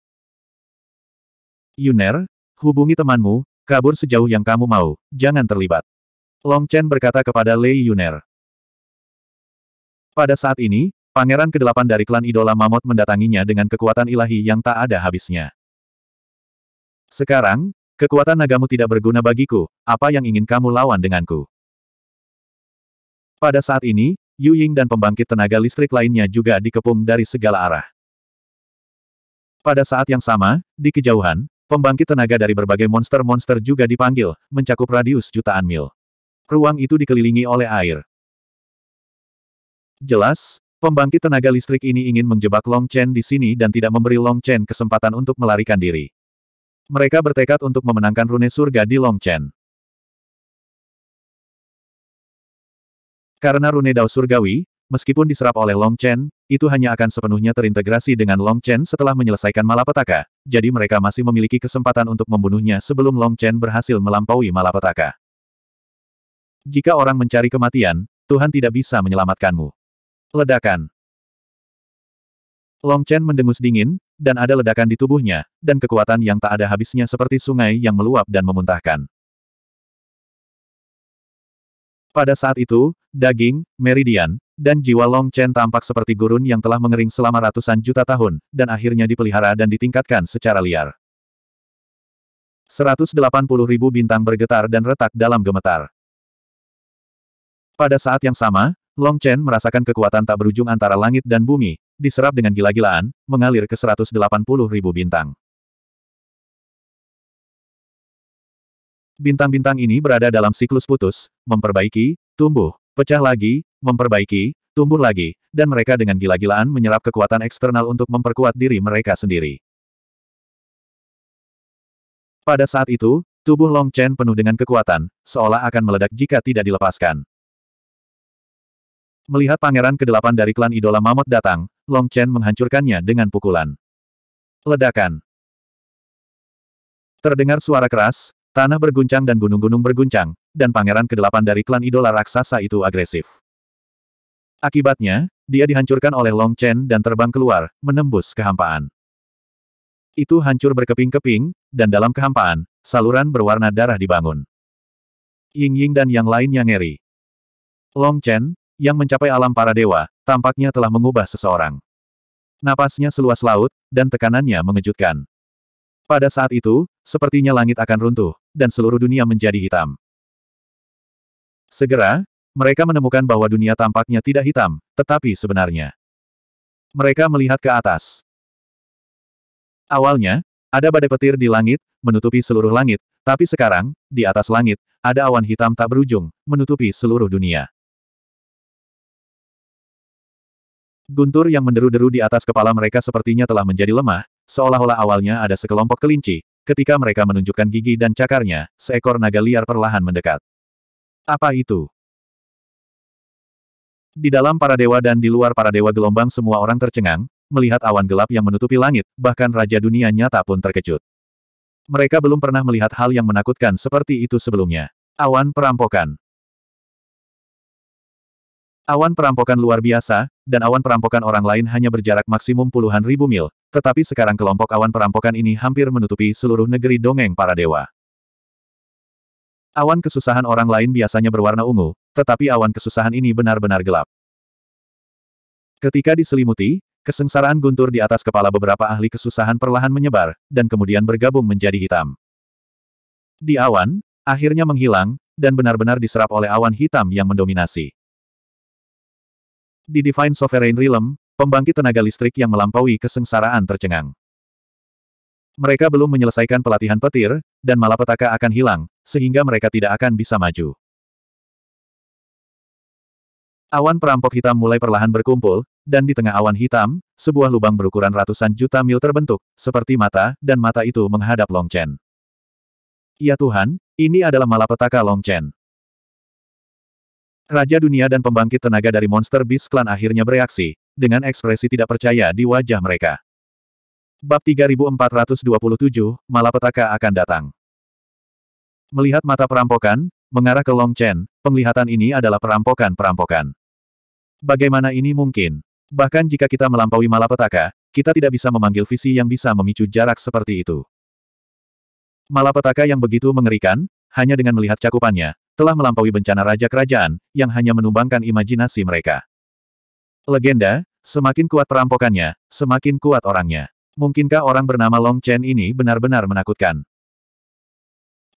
Yuner, hubungi temanmu, kabur sejauh yang kamu mau, jangan terlibat. Long Chen berkata kepada Lei Yuner. Pada saat ini, pangeran kedelapan dari klan idola Mamot mendatanginya dengan kekuatan ilahi yang tak ada habisnya. Sekarang, Kekuatan nagamu tidak berguna bagiku, apa yang ingin kamu lawan denganku? Pada saat ini, Yu Ying dan pembangkit tenaga listrik lainnya juga dikepung dari segala arah. Pada saat yang sama, di kejauhan, pembangkit tenaga dari berbagai monster-monster juga dipanggil, mencakup radius jutaan mil. Ruang itu dikelilingi oleh air. Jelas, pembangkit tenaga listrik ini ingin menjebak Long Chen di sini dan tidak memberi Long Chen kesempatan untuk melarikan diri. Mereka bertekad untuk memenangkan rune surga di Long Chen. Karena rune dao surgawi, meskipun diserap oleh Long Chen, itu hanya akan sepenuhnya terintegrasi dengan Long Chen setelah menyelesaikan malapetaka, jadi mereka masih memiliki kesempatan untuk membunuhnya sebelum Long Chen berhasil melampaui malapetaka. Jika orang mencari kematian, Tuhan tidak bisa menyelamatkanmu. Ledakan Long Chen mendengus dingin, dan ada ledakan di tubuhnya, dan kekuatan yang tak ada habisnya seperti sungai yang meluap dan memuntahkan. Pada saat itu, daging, meridian, dan jiwa Long Chen tampak seperti gurun yang telah mengering selama ratusan juta tahun, dan akhirnya dipelihara dan ditingkatkan secara liar. 180 ribu bintang bergetar dan retak dalam gemetar. Pada saat yang sama, Long Chen merasakan kekuatan tak berujung antara langit dan bumi, diserap dengan gila-gilaan, mengalir ke 180 ribu bintang. Bintang-bintang ini berada dalam siklus putus, memperbaiki, tumbuh, pecah lagi, memperbaiki, tumbuh lagi, dan mereka dengan gila-gilaan menyerap kekuatan eksternal untuk memperkuat diri mereka sendiri. Pada saat itu, tubuh Long Chen penuh dengan kekuatan, seolah akan meledak jika tidak dilepaskan. Melihat pangeran kedelapan dari klan idola Mamot datang, Long Chen menghancurkannya dengan pukulan. Ledakan. Terdengar suara keras, tanah berguncang dan gunung-gunung berguncang, dan pangeran kedelapan dari klan idola raksasa itu agresif. Akibatnya, dia dihancurkan oleh Long Chen dan terbang keluar, menembus kehampaan. Itu hancur berkeping-keping, dan dalam kehampaan, saluran berwarna darah dibangun. Ying Ying dan yang lainnya ngeri. Long Chen, yang mencapai alam para dewa, tampaknya telah mengubah seseorang. Napasnya seluas laut, dan tekanannya mengejutkan. Pada saat itu, sepertinya langit akan runtuh, dan seluruh dunia menjadi hitam. Segera, mereka menemukan bahwa dunia tampaknya tidak hitam, tetapi sebenarnya. Mereka melihat ke atas. Awalnya, ada badai petir di langit, menutupi seluruh langit, tapi sekarang, di atas langit, ada awan hitam tak berujung, menutupi seluruh dunia. Guntur yang menderu-deru di atas kepala mereka sepertinya telah menjadi lemah, seolah-olah awalnya ada sekelompok kelinci, ketika mereka menunjukkan gigi dan cakarnya, seekor naga liar perlahan mendekat. Apa itu? Di dalam para dewa dan di luar para dewa gelombang semua orang tercengang, melihat awan gelap yang menutupi langit, bahkan Raja Dunia nyata pun terkejut. Mereka belum pernah melihat hal yang menakutkan seperti itu sebelumnya. Awan perampokan. Awan perampokan luar biasa, dan awan perampokan orang lain hanya berjarak maksimum puluhan ribu mil, tetapi sekarang kelompok awan perampokan ini hampir menutupi seluruh negeri dongeng para dewa. Awan kesusahan orang lain biasanya berwarna ungu, tetapi awan kesusahan ini benar-benar gelap. Ketika diselimuti, kesengsaraan guntur di atas kepala beberapa ahli kesusahan perlahan menyebar, dan kemudian bergabung menjadi hitam. Di awan, akhirnya menghilang, dan benar-benar diserap oleh awan hitam yang mendominasi. Di Divine Sovereign Realm, pembangkit tenaga listrik yang melampaui kesengsaraan tercengang. Mereka belum menyelesaikan pelatihan petir, dan malapetaka akan hilang, sehingga mereka tidak akan bisa maju. Awan perampok hitam mulai perlahan berkumpul, dan di tengah awan hitam, sebuah lubang berukuran ratusan juta mil terbentuk, seperti mata, dan mata itu menghadap Long Chen. Ya Tuhan, ini adalah malapetaka Long Chen. Raja dunia dan pembangkit tenaga dari Monster Beast Clan akhirnya bereaksi, dengan ekspresi tidak percaya di wajah mereka. Bab 3427, Malapetaka akan datang. Melihat mata perampokan, mengarah ke Long Chen, penglihatan ini adalah perampokan-perampokan. Bagaimana ini mungkin? Bahkan jika kita melampaui malapetaka, kita tidak bisa memanggil visi yang bisa memicu jarak seperti itu. Malapetaka yang begitu mengerikan, hanya dengan melihat cakupannya, telah melampaui bencana raja kerajaan, yang hanya menumbangkan imajinasi mereka. Legenda, semakin kuat perampokannya, semakin kuat orangnya. Mungkinkah orang bernama Long Chen ini benar-benar menakutkan?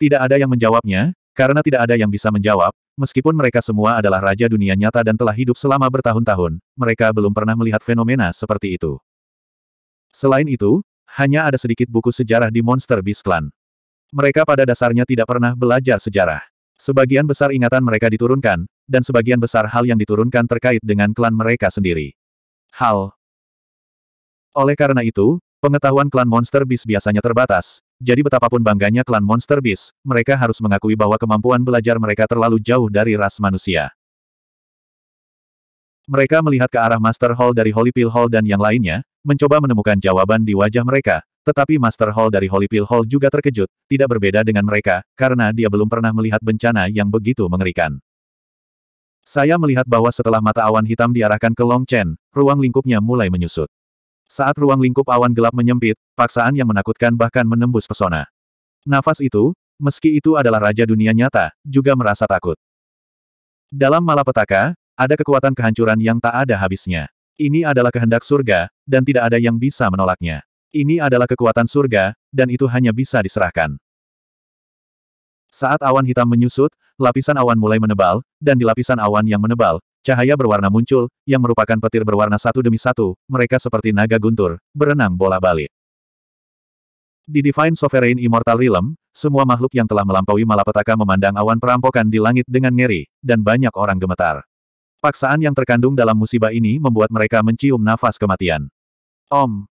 Tidak ada yang menjawabnya, karena tidak ada yang bisa menjawab, meskipun mereka semua adalah raja dunia nyata dan telah hidup selama bertahun-tahun, mereka belum pernah melihat fenomena seperti itu. Selain itu, hanya ada sedikit buku sejarah di Monster Beast Clan. Mereka pada dasarnya tidak pernah belajar sejarah. Sebagian besar ingatan mereka diturunkan, dan sebagian besar hal yang diturunkan terkait dengan klan mereka sendiri. Hal Oleh karena itu, pengetahuan klan Monster Beast biasanya terbatas, jadi betapapun bangganya klan Monster Beast, mereka harus mengakui bahwa kemampuan belajar mereka terlalu jauh dari ras manusia. Mereka melihat ke arah Master Hall dari Holy Pill Hall dan yang lainnya, mencoba menemukan jawaban di wajah mereka, tetapi Master Hall dari Holy Pill Hall juga terkejut, tidak berbeda dengan mereka, karena dia belum pernah melihat bencana yang begitu mengerikan. Saya melihat bahwa setelah mata awan hitam diarahkan ke Long Chen, ruang lingkupnya mulai menyusut. Saat ruang lingkup awan gelap menyempit, paksaan yang menakutkan bahkan menembus pesona. Nafas itu, meski itu adalah raja dunia nyata, juga merasa takut. Dalam malapetaka, ada kekuatan kehancuran yang tak ada habisnya. Ini adalah kehendak surga, dan tidak ada yang bisa menolaknya. Ini adalah kekuatan surga, dan itu hanya bisa diserahkan. Saat awan hitam menyusut, lapisan awan mulai menebal, dan di lapisan awan yang menebal, cahaya berwarna muncul, yang merupakan petir berwarna satu demi satu, mereka seperti naga guntur, berenang bola balik. Di Divine Sovereign Immortal Realm, semua makhluk yang telah melampaui malapetaka memandang awan perampokan di langit dengan ngeri, dan banyak orang gemetar. Paksaan yang terkandung dalam musibah ini membuat mereka mencium nafas kematian. Om,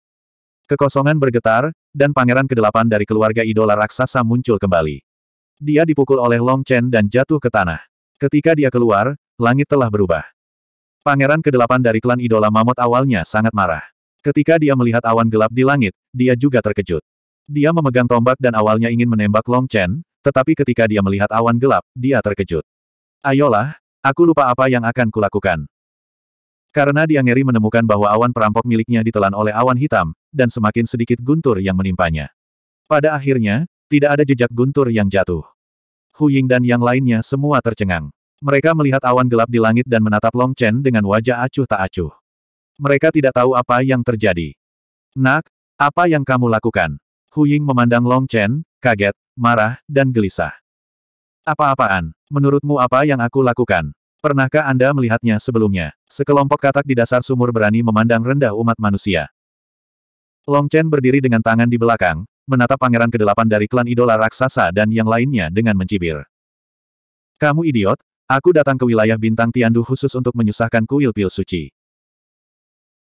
Kekosongan bergetar, dan pangeran kedelapan dari keluarga idola raksasa muncul kembali. Dia dipukul oleh Long Chen dan jatuh ke tanah. Ketika dia keluar, langit telah berubah. Pangeran kedelapan dari klan idola Mamut awalnya sangat marah. Ketika dia melihat awan gelap di langit, dia juga terkejut. Dia memegang tombak dan awalnya ingin menembak Long Chen, tetapi ketika dia melihat awan gelap, dia terkejut. Ayolah, aku lupa apa yang akan kulakukan. Karena dia ngeri menemukan bahwa awan perampok miliknya ditelan oleh awan hitam, dan semakin sedikit guntur yang menimpanya. Pada akhirnya, tidak ada jejak guntur yang jatuh. Huying dan yang lainnya semua tercengang. Mereka melihat awan gelap di langit dan menatap Long Chen dengan wajah acuh tak acuh. Mereka tidak tahu apa yang terjadi. Nak, apa yang kamu lakukan? Huying memandang Long Chen, kaget, marah, dan gelisah. Apa-apaan? Menurutmu apa yang aku lakukan? Pernahkah Anda melihatnya sebelumnya? Sekelompok katak di dasar sumur berani memandang rendah umat manusia. Long Chen berdiri dengan tangan di belakang, menatap pangeran kedelapan dari klan idola raksasa dan yang lainnya dengan mencibir. Kamu idiot, aku datang ke wilayah bintang Tiandu khusus untuk menyusahkan kuil pil suci.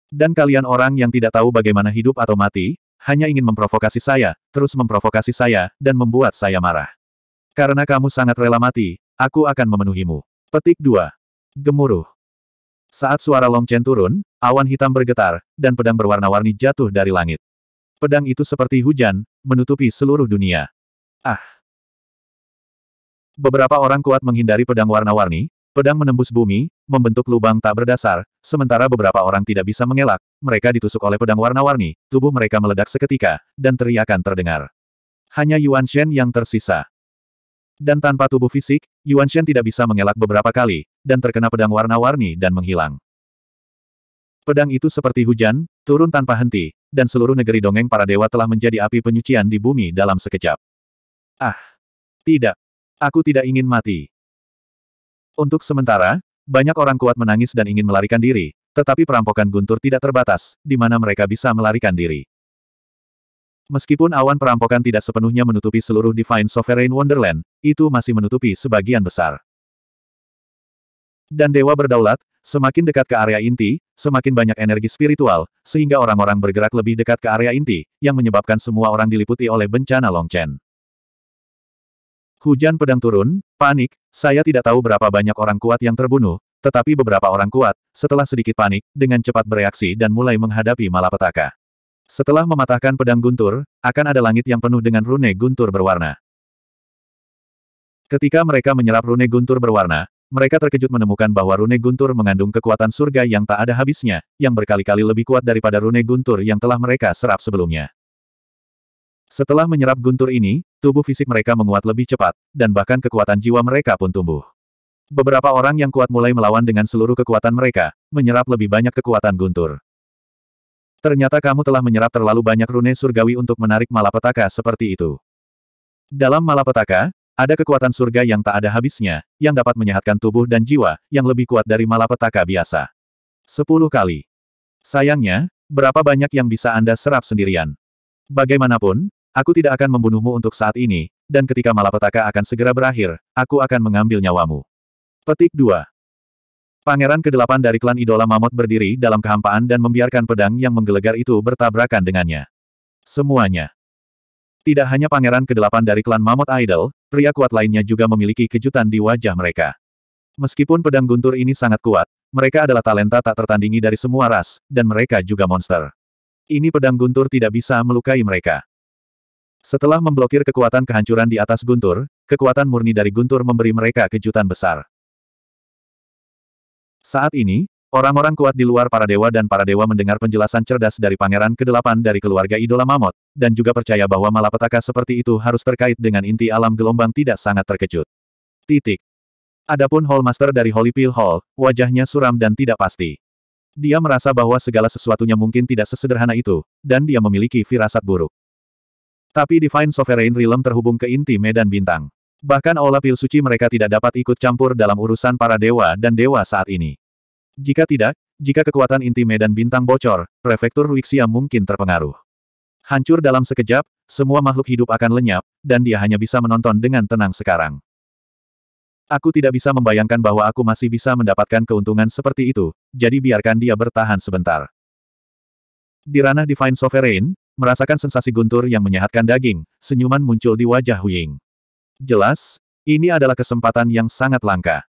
Dan kalian orang yang tidak tahu bagaimana hidup atau mati, hanya ingin memprovokasi saya, terus memprovokasi saya, dan membuat saya marah. Karena kamu sangat rela mati, aku akan memenuhimu. Petik 2. Gemuruh. Saat suara Long turun, awan hitam bergetar, dan pedang berwarna-warni jatuh dari langit. Pedang itu seperti hujan, menutupi seluruh dunia. Ah! Beberapa orang kuat menghindari pedang warna-warni, pedang menembus bumi, membentuk lubang tak berdasar, sementara beberapa orang tidak bisa mengelak, mereka ditusuk oleh pedang warna-warni, tubuh mereka meledak seketika, dan teriakan terdengar. Hanya Yuan Shen yang tersisa. Dan tanpa tubuh fisik, Yuan Shen tidak bisa mengelak beberapa kali, dan terkena pedang warna-warni dan menghilang. Pedang itu seperti hujan, turun tanpa henti, dan seluruh negeri dongeng para dewa telah menjadi api penyucian di bumi dalam sekejap. Ah! Tidak! Aku tidak ingin mati. Untuk sementara, banyak orang kuat menangis dan ingin melarikan diri, tetapi perampokan guntur tidak terbatas, di mana mereka bisa melarikan diri. Meskipun awan perampokan tidak sepenuhnya menutupi seluruh Divine Sovereign Wonderland, itu masih menutupi sebagian besar. Dan dewa berdaulat, semakin dekat ke area inti, semakin banyak energi spiritual, sehingga orang-orang bergerak lebih dekat ke area inti, yang menyebabkan semua orang diliputi oleh bencana Longchen. Hujan pedang turun, panik, saya tidak tahu berapa banyak orang kuat yang terbunuh, tetapi beberapa orang kuat, setelah sedikit panik, dengan cepat bereaksi dan mulai menghadapi malapetaka. Setelah mematahkan pedang guntur, akan ada langit yang penuh dengan rune guntur berwarna. Ketika mereka menyerap rune guntur berwarna, mereka terkejut menemukan bahwa rune guntur mengandung kekuatan surga yang tak ada habisnya, yang berkali-kali lebih kuat daripada rune guntur yang telah mereka serap sebelumnya. Setelah menyerap guntur ini, tubuh fisik mereka menguat lebih cepat, dan bahkan kekuatan jiwa mereka pun tumbuh. Beberapa orang yang kuat mulai melawan dengan seluruh kekuatan mereka, menyerap lebih banyak kekuatan guntur. Ternyata kamu telah menyerap terlalu banyak rune surgawi untuk menarik malapetaka seperti itu. Dalam malapetaka, ada kekuatan surga yang tak ada habisnya, yang dapat menyehatkan tubuh dan jiwa, yang lebih kuat dari malapetaka biasa. Sepuluh kali. Sayangnya, berapa banyak yang bisa Anda serap sendirian? Bagaimanapun, aku tidak akan membunuhmu untuk saat ini, dan ketika malapetaka akan segera berakhir, aku akan mengambil nyawamu. Petik 2. Pangeran ke-8 dari klan idola Mamot berdiri dalam kehampaan dan membiarkan pedang yang menggelegar itu bertabrakan dengannya. Semuanya. Tidak hanya pangeran ke-8 dari klan Mamot Idol, pria kuat lainnya juga memiliki kejutan di wajah mereka. Meskipun pedang guntur ini sangat kuat, mereka adalah talenta tak tertandingi dari semua ras, dan mereka juga monster. Ini pedang guntur tidak bisa melukai mereka. Setelah memblokir kekuatan kehancuran di atas guntur, kekuatan murni dari guntur memberi mereka kejutan besar. Saat ini, orang-orang kuat di luar para dewa dan para dewa mendengar penjelasan cerdas dari pangeran ke-8 dari keluarga idola Mamot, dan juga percaya bahwa malapetaka seperti itu harus terkait dengan inti alam gelombang tidak sangat terkejut. Titik. Adapun Hallmaster dari Holy Pill Hall, wajahnya suram dan tidak pasti. Dia merasa bahwa segala sesuatunya mungkin tidak sesederhana itu, dan dia memiliki firasat buruk. Tapi Divine Sovereign Realm terhubung ke inti medan bintang. Bahkan aula pil suci mereka tidak dapat ikut campur dalam urusan para dewa dan dewa saat ini. Jika tidak, jika kekuatan inti medan bintang bocor, prefektur Wixia mungkin terpengaruh. Hancur dalam sekejap, semua makhluk hidup akan lenyap, dan dia hanya bisa menonton dengan tenang sekarang. Aku tidak bisa membayangkan bahwa aku masih bisa mendapatkan keuntungan seperti itu, jadi biarkan dia bertahan sebentar. Di ranah Divine Sovereign, merasakan sensasi guntur yang menyehatkan daging, senyuman muncul di wajah Huying. Jelas, ini adalah kesempatan yang sangat langka.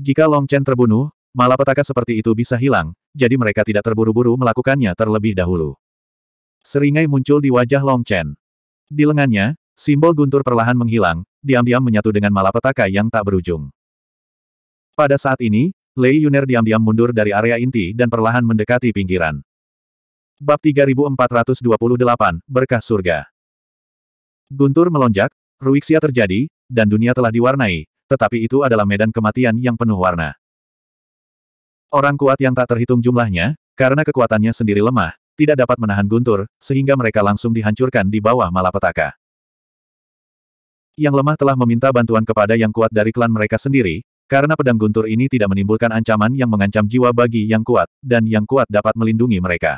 Jika Long Chen terbunuh, malapetaka seperti itu bisa hilang, jadi mereka tidak terburu-buru melakukannya terlebih dahulu. Seringai muncul di wajah Long Chen. Di lengannya, simbol guntur perlahan menghilang, diam-diam menyatu dengan malapetaka yang tak berujung. Pada saat ini, Lei Yuner diam-diam mundur dari area inti dan perlahan mendekati pinggiran. Bab 3428, Berkah Surga Guntur melonjak, Ruiksia terjadi, dan dunia telah diwarnai, tetapi itu adalah medan kematian yang penuh warna. Orang kuat yang tak terhitung jumlahnya, karena kekuatannya sendiri lemah, tidak dapat menahan guntur, sehingga mereka langsung dihancurkan di bawah malapetaka. Yang lemah telah meminta bantuan kepada yang kuat dari klan mereka sendiri, karena pedang guntur ini tidak menimbulkan ancaman yang mengancam jiwa bagi yang kuat, dan yang kuat dapat melindungi mereka.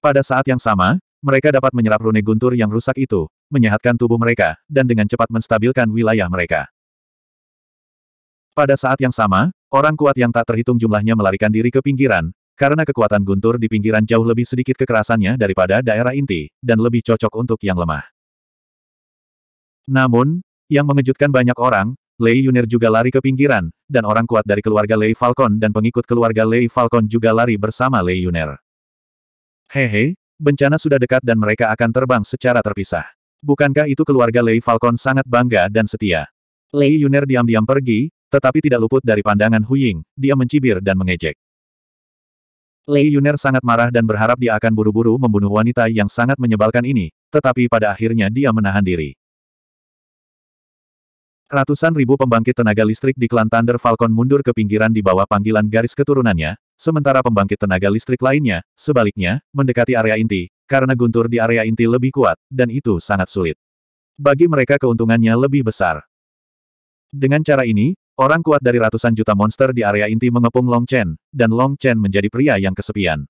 Pada saat yang sama, mereka dapat menyerap rune guntur yang rusak itu, menyehatkan tubuh mereka, dan dengan cepat menstabilkan wilayah mereka. Pada saat yang sama, orang kuat yang tak terhitung jumlahnya melarikan diri ke pinggiran, karena kekuatan guntur di pinggiran jauh lebih sedikit kekerasannya daripada daerah inti, dan lebih cocok untuk yang lemah. Namun, yang mengejutkan banyak orang, Lei Yunir juga lari ke pinggiran, dan orang kuat dari keluarga Lei Falcon dan pengikut keluarga Lei Falcon juga lari bersama Lei Yunir. Hehe, bencana sudah dekat dan mereka akan terbang secara terpisah. Bukankah itu keluarga Lei Falcon sangat bangga dan setia? Lei Yuner diam-diam pergi, tetapi tidak luput dari pandangan Huying, dia mencibir dan mengejek. Lei Yuner sangat marah dan berharap dia akan buru-buru membunuh wanita yang sangat menyebalkan ini, tetapi pada akhirnya dia menahan diri. Ratusan ribu pembangkit tenaga listrik di klan Thunder Falcon mundur ke pinggiran di bawah panggilan garis keturunannya, sementara pembangkit tenaga listrik lainnya, sebaliknya, mendekati area inti, karena guntur di area inti lebih kuat, dan itu sangat sulit. Bagi mereka keuntungannya lebih besar. Dengan cara ini, orang kuat dari ratusan juta monster di area inti mengepung Long Chen, dan Long Chen menjadi pria yang kesepian.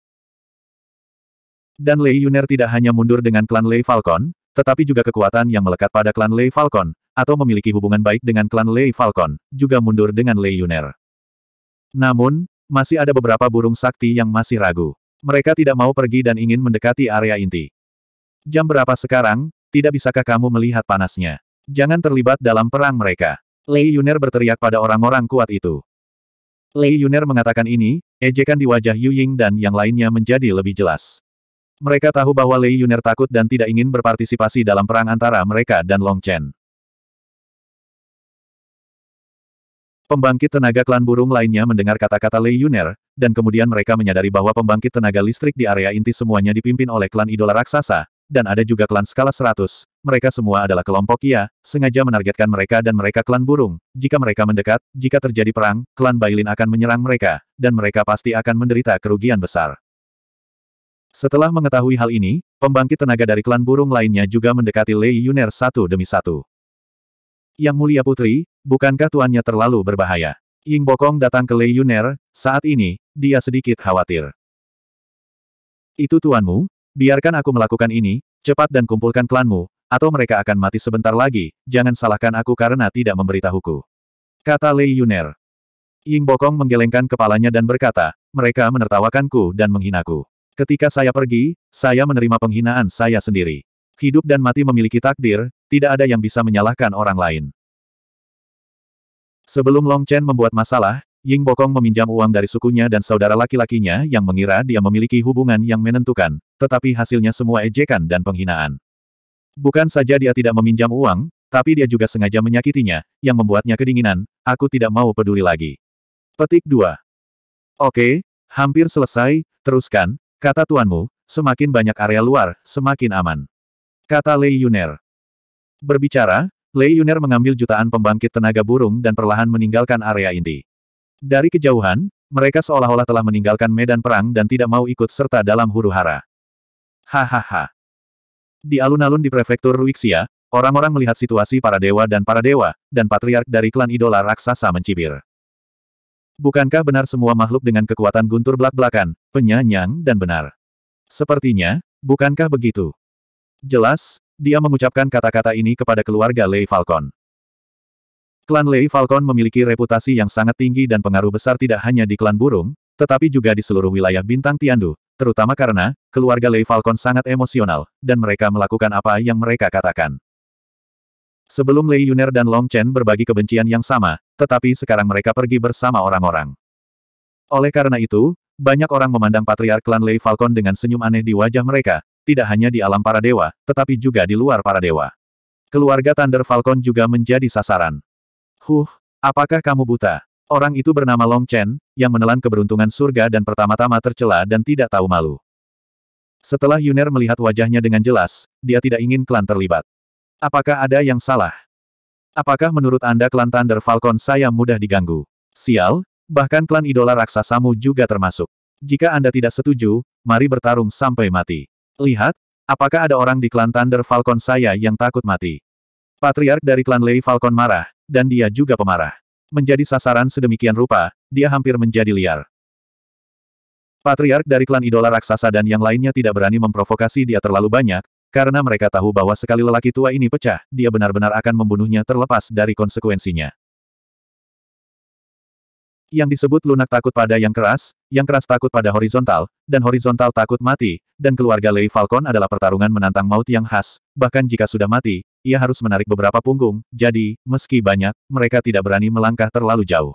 Dan Lei Yuner tidak hanya mundur dengan klan Lei Falcon, tetapi juga kekuatan yang melekat pada klan Lei Falcon, atau memiliki hubungan baik dengan klan Lei Falcon, juga mundur dengan Lei Yuner. Namun, masih ada beberapa burung sakti yang masih ragu. Mereka tidak mau pergi dan ingin mendekati area inti. Jam berapa sekarang, tidak bisakah kamu melihat panasnya? Jangan terlibat dalam perang mereka. Lei Yuner berteriak pada orang-orang kuat itu. Lei Yuner mengatakan ini, ejekan di wajah Yu Ying dan yang lainnya menjadi lebih jelas. Mereka tahu bahwa Lei Yuner takut dan tidak ingin berpartisipasi dalam perang antara mereka dan Long Chen. Pembangkit tenaga klan burung lainnya mendengar kata-kata Lei Yuner, dan kemudian mereka menyadari bahwa pembangkit tenaga listrik di area inti semuanya dipimpin oleh klan idola raksasa, dan ada juga klan skala 100. Mereka semua adalah kelompok Ia, sengaja menargetkan mereka dan mereka klan burung. Jika mereka mendekat, jika terjadi perang, klan Bailin akan menyerang mereka, dan mereka pasti akan menderita kerugian besar. Setelah mengetahui hal ini, pembangkit tenaga dari klan burung lainnya juga mendekati Lei Yuner satu demi satu. Yang mulia putri, bukankah tuannya terlalu berbahaya? Ying Bokong datang ke Lei Yuner, saat ini, dia sedikit khawatir. Itu tuanmu, biarkan aku melakukan ini, cepat dan kumpulkan klanmu, atau mereka akan mati sebentar lagi, jangan salahkan aku karena tidak memberitahuku. Kata Lei Yuner. Ying Bokong menggelengkan kepalanya dan berkata, mereka menertawakanku dan menghinaku. Ketika saya pergi, saya menerima penghinaan saya sendiri. Hidup dan mati memiliki takdir, tidak ada yang bisa menyalahkan orang lain. Sebelum Long Chen membuat masalah, Ying Bokong meminjam uang dari sukunya dan saudara laki-lakinya yang mengira dia memiliki hubungan yang menentukan, tetapi hasilnya semua ejekan dan penghinaan. Bukan saja dia tidak meminjam uang, tapi dia juga sengaja menyakitinya, yang membuatnya kedinginan, aku tidak mau peduli lagi. Petik 2. Oke, hampir selesai, teruskan, kata tuanmu, semakin banyak area luar, semakin aman. Kata Lei Yuner. Berbicara, Lei Yuner mengambil jutaan pembangkit tenaga burung dan perlahan meninggalkan area inti. Dari kejauhan, mereka seolah-olah telah meninggalkan medan perang dan tidak mau ikut serta dalam huru-hara. Hahaha. Di alun-alun di prefektur Ruixia, orang-orang melihat situasi para dewa dan para dewa, dan patriark dari klan idola raksasa mencibir. Bukankah benar semua makhluk dengan kekuatan guntur belak-belakan, penyanyang dan benar? Sepertinya, bukankah begitu? Jelas, dia mengucapkan kata-kata ini kepada keluarga Lei Falcon. Klan Lei Falcon memiliki reputasi yang sangat tinggi dan pengaruh besar tidak hanya di klan burung, tetapi juga di seluruh wilayah bintang Tiandu, terutama karena keluarga Lei Falcon sangat emosional, dan mereka melakukan apa yang mereka katakan. Sebelum Lei Yuner dan Long Chen berbagi kebencian yang sama, tetapi sekarang mereka pergi bersama orang-orang. Oleh karena itu, banyak orang memandang patriark klan Lei Falcon dengan senyum aneh di wajah mereka, tidak hanya di alam para dewa, tetapi juga di luar para dewa. Keluarga Thunder Falcon juga menjadi sasaran. Huh, apakah kamu buta? Orang itu bernama Long Chen, yang menelan keberuntungan surga dan pertama-tama tercela dan tidak tahu malu. Setelah Yuner melihat wajahnya dengan jelas, dia tidak ingin klan terlibat. Apakah ada yang salah? Apakah menurut Anda klan Thunder Falcon saya mudah diganggu? Sial, bahkan klan idola raksasamu juga termasuk. Jika Anda tidak setuju, mari bertarung sampai mati. Lihat, apakah ada orang di klan Thunder Falcon saya yang takut mati? Patriark dari klan Lei Falcon marah, dan dia juga pemarah. Menjadi sasaran sedemikian rupa, dia hampir menjadi liar. Patriark dari klan idola raksasa dan yang lainnya tidak berani memprovokasi dia terlalu banyak, karena mereka tahu bahwa sekali lelaki tua ini pecah, dia benar-benar akan membunuhnya terlepas dari konsekuensinya yang disebut lunak takut pada yang keras, yang keras takut pada horizontal, dan horizontal takut mati, dan keluarga Lei Falcon adalah pertarungan menantang maut yang khas, bahkan jika sudah mati, ia harus menarik beberapa punggung, jadi, meski banyak, mereka tidak berani melangkah terlalu jauh.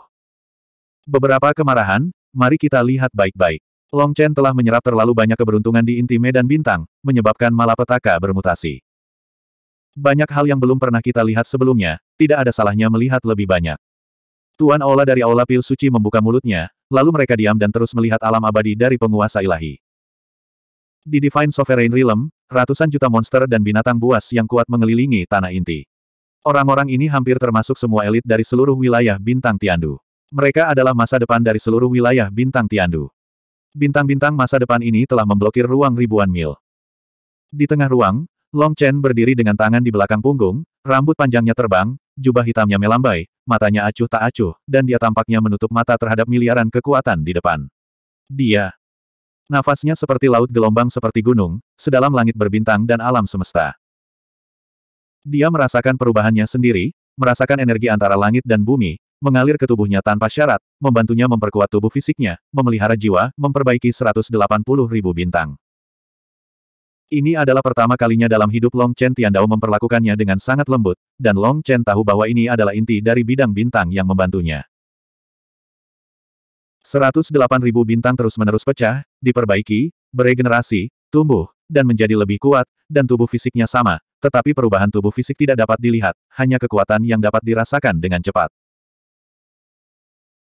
Beberapa kemarahan, mari kita lihat baik-baik. Long Chen telah menyerap terlalu banyak keberuntungan di inti medan bintang, menyebabkan malapetaka bermutasi. Banyak hal yang belum pernah kita lihat sebelumnya, tidak ada salahnya melihat lebih banyak. Tuan Aula dari Aula Pil Suci membuka mulutnya, lalu mereka diam dan terus melihat alam abadi dari penguasa ilahi. Di Divine Sovereign Realm, ratusan juta monster dan binatang buas yang kuat mengelilingi tanah inti. Orang-orang ini hampir termasuk semua elit dari seluruh wilayah Bintang Tiandu. Mereka adalah masa depan dari seluruh wilayah Bintang Tiandu. Bintang-bintang masa depan ini telah memblokir ruang ribuan mil. Di tengah ruang, Long Chen berdiri dengan tangan di belakang punggung, rambut panjangnya terbang, jubah hitamnya melambai, matanya acuh tak acuh, dan dia tampaknya menutup mata terhadap miliaran kekuatan di depan. Dia. Nafasnya seperti laut gelombang seperti gunung, sedalam langit berbintang dan alam semesta. Dia merasakan perubahannya sendiri, merasakan energi antara langit dan bumi, mengalir ke tubuhnya tanpa syarat, membantunya memperkuat tubuh fisiknya, memelihara jiwa, memperbaiki 180 ribu bintang. Ini adalah pertama kalinya dalam hidup Long Chen Tiandao memperlakukannya dengan sangat lembut, dan Long Chen tahu bahwa ini adalah inti dari bidang bintang yang membantunya. 108.000 bintang terus-menerus pecah, diperbaiki, beregenerasi, tumbuh, dan menjadi lebih kuat, dan tubuh fisiknya sama, tetapi perubahan tubuh fisik tidak dapat dilihat, hanya kekuatan yang dapat dirasakan dengan cepat.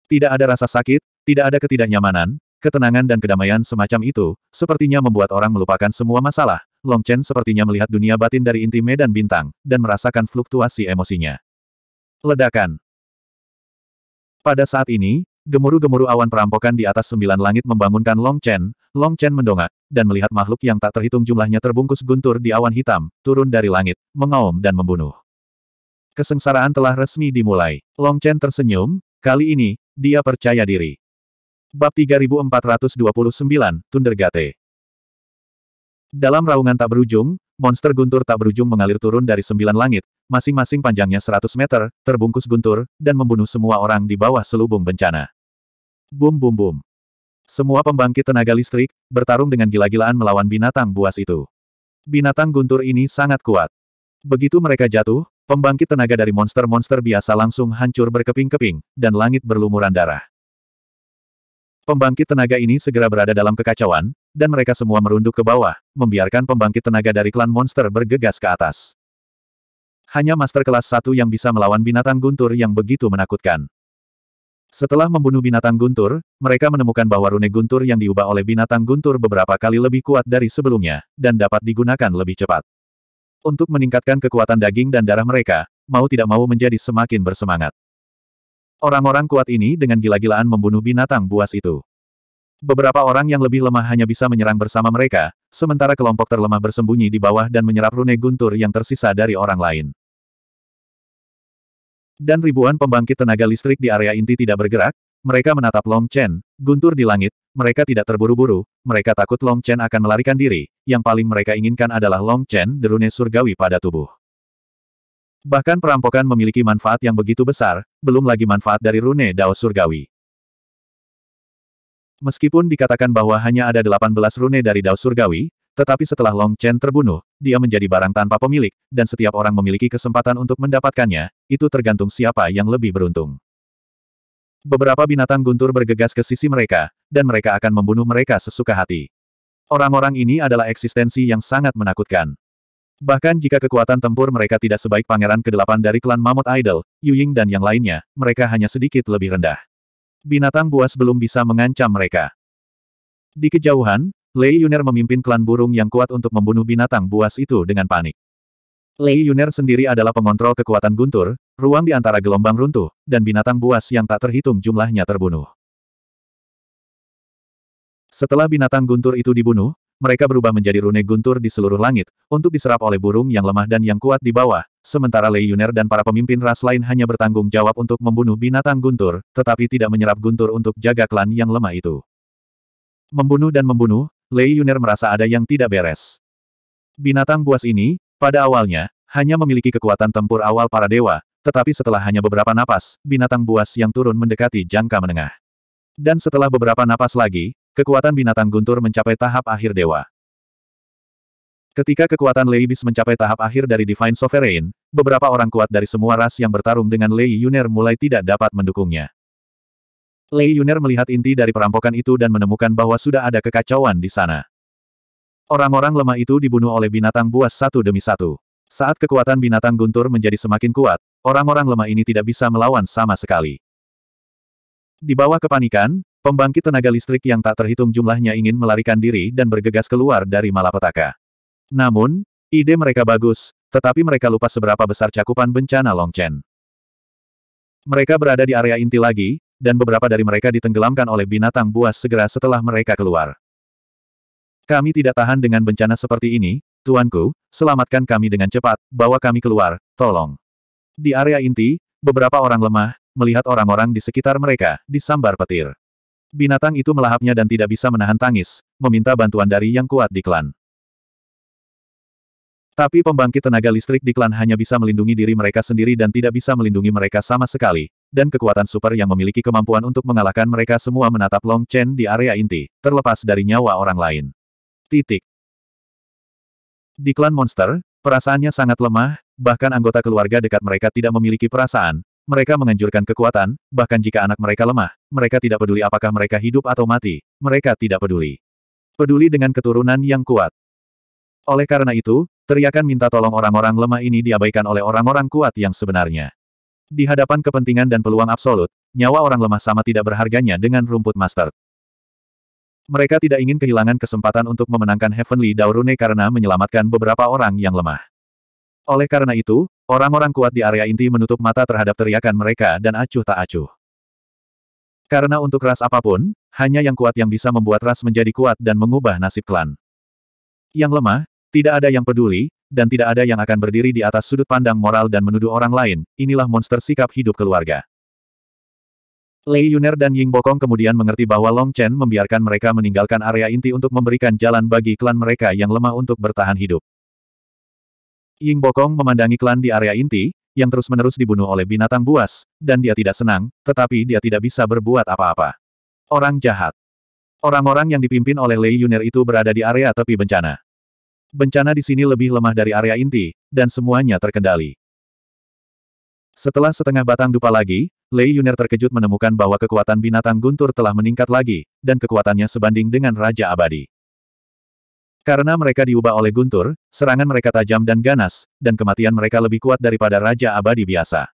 Tidak ada rasa sakit, tidak ada ketidaknyamanan, Ketenangan dan kedamaian semacam itu, sepertinya membuat orang melupakan semua masalah. Long Chen sepertinya melihat dunia batin dari inti medan bintang, dan merasakan fluktuasi emosinya. Ledakan Pada saat ini, gemuruh-gemuruh awan perampokan di atas sembilan langit membangunkan Long Chen, Long Chen mendongak, dan melihat makhluk yang tak terhitung jumlahnya terbungkus guntur di awan hitam, turun dari langit, mengaum dan membunuh. Kesengsaraan telah resmi dimulai. Long Chen tersenyum, kali ini, dia percaya diri. Bab 3429, Tundergate Dalam raungan tak berujung, monster guntur tak berujung mengalir turun dari sembilan langit, masing-masing panjangnya 100 meter, terbungkus guntur, dan membunuh semua orang di bawah selubung bencana. Bum bum bum. Semua pembangkit tenaga listrik, bertarung dengan gila-gilaan melawan binatang buas itu. Binatang guntur ini sangat kuat. Begitu mereka jatuh, pembangkit tenaga dari monster-monster biasa langsung hancur berkeping-keping, dan langit berlumuran darah. Pembangkit tenaga ini segera berada dalam kekacauan, dan mereka semua merunduk ke bawah, membiarkan pembangkit tenaga dari klan monster bergegas ke atas. Hanya master kelas satu yang bisa melawan binatang guntur yang begitu menakutkan. Setelah membunuh binatang guntur, mereka menemukan bahwa rune guntur yang diubah oleh binatang guntur beberapa kali lebih kuat dari sebelumnya, dan dapat digunakan lebih cepat. Untuk meningkatkan kekuatan daging dan darah mereka, mau tidak mau menjadi semakin bersemangat. Orang-orang kuat ini dengan gila-gilaan membunuh binatang buas itu. Beberapa orang yang lebih lemah hanya bisa menyerang bersama mereka, sementara kelompok terlemah bersembunyi di bawah dan menyerap rune guntur yang tersisa dari orang lain. Dan ribuan pembangkit tenaga listrik di area inti tidak bergerak, mereka menatap Long Chen, guntur di langit, mereka tidak terburu-buru, mereka takut Long Chen akan melarikan diri, yang paling mereka inginkan adalah Long Chen derune surgawi pada tubuh. Bahkan perampokan memiliki manfaat yang begitu besar, belum lagi manfaat dari rune Dao Surgawi. Meskipun dikatakan bahwa hanya ada 18 rune dari Dao Surgawi, tetapi setelah Long Chen terbunuh, dia menjadi barang tanpa pemilik, dan setiap orang memiliki kesempatan untuk mendapatkannya, itu tergantung siapa yang lebih beruntung. Beberapa binatang guntur bergegas ke sisi mereka, dan mereka akan membunuh mereka sesuka hati. Orang-orang ini adalah eksistensi yang sangat menakutkan. Bahkan jika kekuatan tempur mereka tidak sebaik pangeran ke-8 dari klan Mammoth Idol, Yuying dan yang lainnya, mereka hanya sedikit lebih rendah. Binatang buas belum bisa mengancam mereka. Di kejauhan, Lei Yuner memimpin klan burung yang kuat untuk membunuh binatang buas itu dengan panik. Lei Yuner sendiri adalah pengontrol kekuatan guntur, ruang di antara gelombang runtuh, dan binatang buas yang tak terhitung jumlahnya terbunuh. Setelah binatang guntur itu dibunuh, mereka berubah menjadi rune guntur di seluruh langit, untuk diserap oleh burung yang lemah dan yang kuat di bawah, sementara Lei Yuner dan para pemimpin ras lain hanya bertanggung jawab untuk membunuh binatang guntur, tetapi tidak menyerap guntur untuk jaga klan yang lemah itu. Membunuh dan membunuh, Lei Yuner merasa ada yang tidak beres. Binatang buas ini, pada awalnya, hanya memiliki kekuatan tempur awal para dewa, tetapi setelah hanya beberapa napas, binatang buas yang turun mendekati jangka menengah. Dan setelah beberapa napas lagi, Kekuatan binatang guntur mencapai tahap akhir dewa. Ketika kekuatan Lei Bis mencapai tahap akhir dari Divine Sovereign, beberapa orang kuat dari semua ras yang bertarung dengan Lei Yuner mulai tidak dapat mendukungnya. Lei Yuner melihat inti dari perampokan itu dan menemukan bahwa sudah ada kekacauan di sana. Orang-orang lemah itu dibunuh oleh binatang buas satu demi satu. Saat kekuatan binatang guntur menjadi semakin kuat, orang-orang lemah ini tidak bisa melawan sama sekali. Di bawah kepanikan, Pembangkit tenaga listrik yang tak terhitung jumlahnya ingin melarikan diri dan bergegas keluar dari malapetaka. Namun, ide mereka bagus, tetapi mereka lupa seberapa besar cakupan bencana Long Chen. Mereka berada di area inti lagi, dan beberapa dari mereka ditenggelamkan oleh binatang buas segera setelah mereka keluar. Kami tidak tahan dengan bencana seperti ini, Tuanku, selamatkan kami dengan cepat, bawa kami keluar, tolong. Di area inti, beberapa orang lemah, melihat orang-orang di sekitar mereka, disambar petir. Binatang itu melahapnya dan tidak bisa menahan tangis, meminta bantuan dari yang kuat di klan. Tapi pembangkit tenaga listrik di klan hanya bisa melindungi diri mereka sendiri dan tidak bisa melindungi mereka sama sekali, dan kekuatan super yang memiliki kemampuan untuk mengalahkan mereka semua menatap Long Chen di area inti, terlepas dari nyawa orang lain. Titik. Di klan monster, perasaannya sangat lemah, bahkan anggota keluarga dekat mereka tidak memiliki perasaan, mereka menganjurkan kekuatan, bahkan jika anak mereka lemah, mereka tidak peduli apakah mereka hidup atau mati, mereka tidak peduli. Peduli dengan keturunan yang kuat. Oleh karena itu, teriakan minta tolong orang-orang lemah ini diabaikan oleh orang-orang kuat yang sebenarnya. Di hadapan kepentingan dan peluang absolut, nyawa orang lemah sama tidak berharganya dengan rumput mustard. Mereka tidak ingin kehilangan kesempatan untuk memenangkan Heavenly Daurune karena menyelamatkan beberapa orang yang lemah. Oleh karena itu, orang-orang kuat di area inti menutup mata terhadap teriakan mereka dan acuh tak acuh. Karena untuk ras apapun, hanya yang kuat yang bisa membuat ras menjadi kuat dan mengubah nasib klan. Yang lemah, tidak ada yang peduli, dan tidak ada yang akan berdiri di atas sudut pandang moral dan menuduh orang lain, inilah monster sikap hidup keluarga. Lei Yuner dan Ying Bokong kemudian mengerti bahwa Long Chen membiarkan mereka meninggalkan area inti untuk memberikan jalan bagi klan mereka yang lemah untuk bertahan hidup. Ying Bokong memandangi klan di area inti, yang terus-menerus dibunuh oleh binatang buas, dan dia tidak senang, tetapi dia tidak bisa berbuat apa-apa. Orang jahat. Orang-orang yang dipimpin oleh Lei Yunir itu berada di area tepi bencana. Bencana di sini lebih lemah dari area inti, dan semuanya terkendali. Setelah setengah batang dupa lagi, Lei Yunir terkejut menemukan bahwa kekuatan binatang guntur telah meningkat lagi, dan kekuatannya sebanding dengan Raja Abadi. Karena mereka diubah oleh guntur, serangan mereka tajam dan ganas, dan kematian mereka lebih kuat daripada Raja Abadi biasa.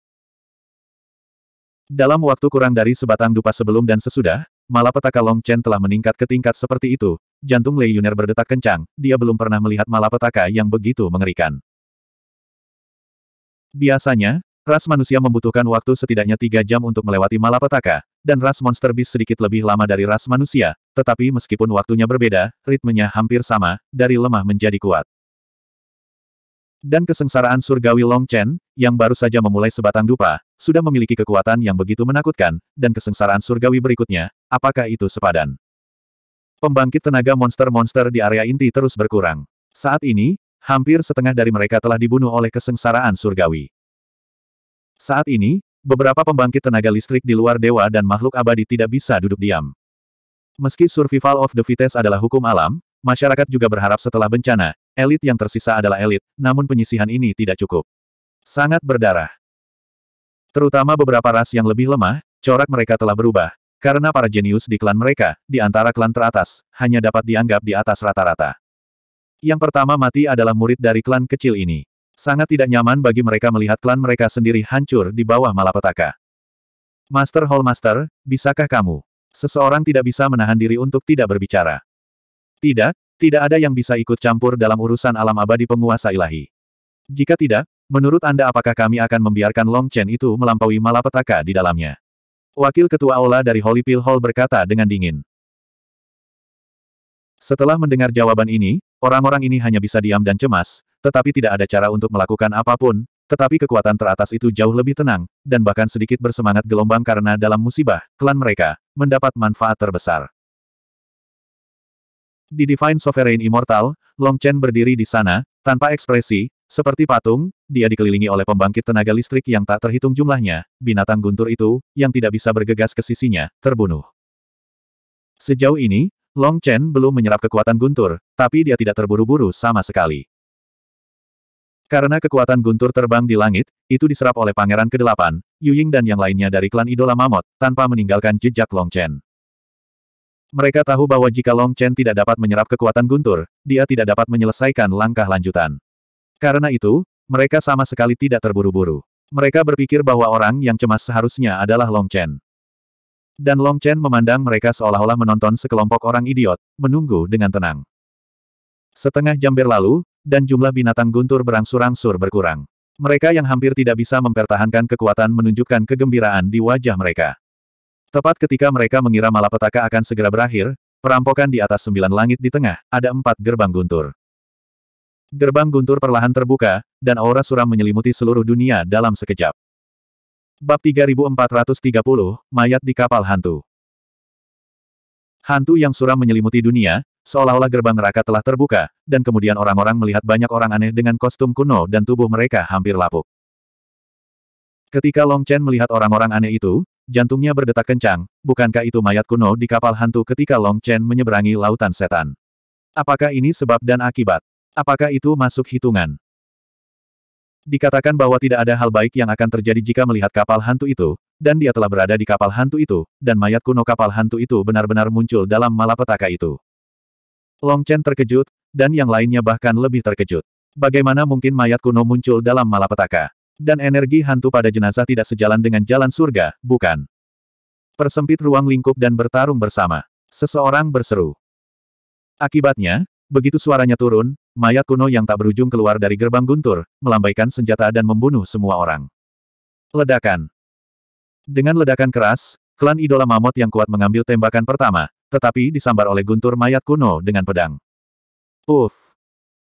Dalam waktu kurang dari sebatang dupa sebelum dan sesudah, malapetaka Long Chen telah meningkat ke tingkat seperti itu, jantung Lei Yuner berdetak kencang, dia belum pernah melihat malapetaka yang begitu mengerikan. Biasanya, ras manusia membutuhkan waktu setidaknya tiga jam untuk melewati malapetaka, dan ras monster bis sedikit lebih lama dari ras manusia, tetapi meskipun waktunya berbeda, ritmenya hampir sama, dari lemah menjadi kuat. Dan kesengsaraan surgawi Long Chen, yang baru saja memulai sebatang dupa, sudah memiliki kekuatan yang begitu menakutkan, dan kesengsaraan surgawi berikutnya, apakah itu sepadan? Pembangkit tenaga monster-monster di area inti terus berkurang. Saat ini, hampir setengah dari mereka telah dibunuh oleh kesengsaraan surgawi. Saat ini, Beberapa pembangkit tenaga listrik di luar dewa dan makhluk abadi tidak bisa duduk diam. Meski survival of the fittest adalah hukum alam, masyarakat juga berharap setelah bencana, elit yang tersisa adalah elit, namun penyisihan ini tidak cukup. Sangat berdarah. Terutama beberapa ras yang lebih lemah, corak mereka telah berubah, karena para jenius di klan mereka, di antara klan teratas, hanya dapat dianggap di atas rata-rata. Yang pertama mati adalah murid dari klan kecil ini. Sangat tidak nyaman bagi mereka melihat klan mereka sendiri hancur di bawah malapetaka. Master Hallmaster, bisakah kamu? Seseorang tidak bisa menahan diri untuk tidak berbicara. Tidak, tidak ada yang bisa ikut campur dalam urusan alam abadi penguasa ilahi. Jika tidak, menurut Anda apakah kami akan membiarkan Long Chen itu melampaui malapetaka di dalamnya? Wakil Ketua Aula dari Holy Pill Hall berkata dengan dingin. Setelah mendengar jawaban ini, orang-orang ini hanya bisa diam dan cemas, tetapi tidak ada cara untuk melakukan apapun, tetapi kekuatan teratas itu jauh lebih tenang, dan bahkan sedikit bersemangat gelombang karena dalam musibah, klan mereka, mendapat manfaat terbesar. Di Divine Sovereign Immortal, Long Chen berdiri di sana, tanpa ekspresi, seperti patung, dia dikelilingi oleh pembangkit tenaga listrik yang tak terhitung jumlahnya, binatang guntur itu, yang tidak bisa bergegas ke sisinya, terbunuh. Sejauh ini, Long Chen belum menyerap kekuatan guntur, tapi dia tidak terburu-buru sama sekali. Karena kekuatan guntur terbang di langit, itu diserap oleh Pangeran ke-8, Yuying dan yang lainnya dari klan idola Mamot, tanpa meninggalkan jejak Long Chen. Mereka tahu bahwa jika Long Chen tidak dapat menyerap kekuatan guntur, dia tidak dapat menyelesaikan langkah lanjutan. Karena itu, mereka sama sekali tidak terburu-buru. Mereka berpikir bahwa orang yang cemas seharusnya adalah Long Chen. Dan Long Chen memandang mereka seolah-olah menonton sekelompok orang idiot, menunggu dengan tenang. Setengah jam berlalu, dan jumlah binatang guntur berangsur-angsur berkurang. Mereka yang hampir tidak bisa mempertahankan kekuatan menunjukkan kegembiraan di wajah mereka. Tepat ketika mereka mengira malapetaka akan segera berakhir, perampokan di atas sembilan langit di tengah, ada empat gerbang guntur. Gerbang guntur perlahan terbuka, dan aura suram menyelimuti seluruh dunia dalam sekejap. Bab 3430, Mayat di Kapal Hantu Hantu yang suram menyelimuti dunia, Seolah-olah gerbang neraka telah terbuka, dan kemudian orang-orang melihat banyak orang aneh dengan kostum kuno dan tubuh mereka hampir lapuk. Ketika Long Chen melihat orang-orang aneh itu, jantungnya berdetak kencang, bukankah itu mayat kuno di kapal hantu ketika Long Chen menyeberangi lautan setan? Apakah ini sebab dan akibat? Apakah itu masuk hitungan? Dikatakan bahwa tidak ada hal baik yang akan terjadi jika melihat kapal hantu itu, dan dia telah berada di kapal hantu itu, dan mayat kuno kapal hantu itu benar-benar muncul dalam malapetaka itu. Long Chen terkejut, dan yang lainnya bahkan lebih terkejut. Bagaimana mungkin mayat kuno muncul dalam malapetaka? Dan energi hantu pada jenazah tidak sejalan dengan jalan surga, bukan? Persempit ruang lingkup dan bertarung bersama. Seseorang berseru. Akibatnya, begitu suaranya turun, mayat kuno yang tak berujung keluar dari gerbang guntur, melambaikan senjata dan membunuh semua orang. Ledakan. Dengan ledakan keras, klan idola mamot yang kuat mengambil tembakan pertama, tetapi disambar oleh guntur mayat kuno dengan pedang. Uff!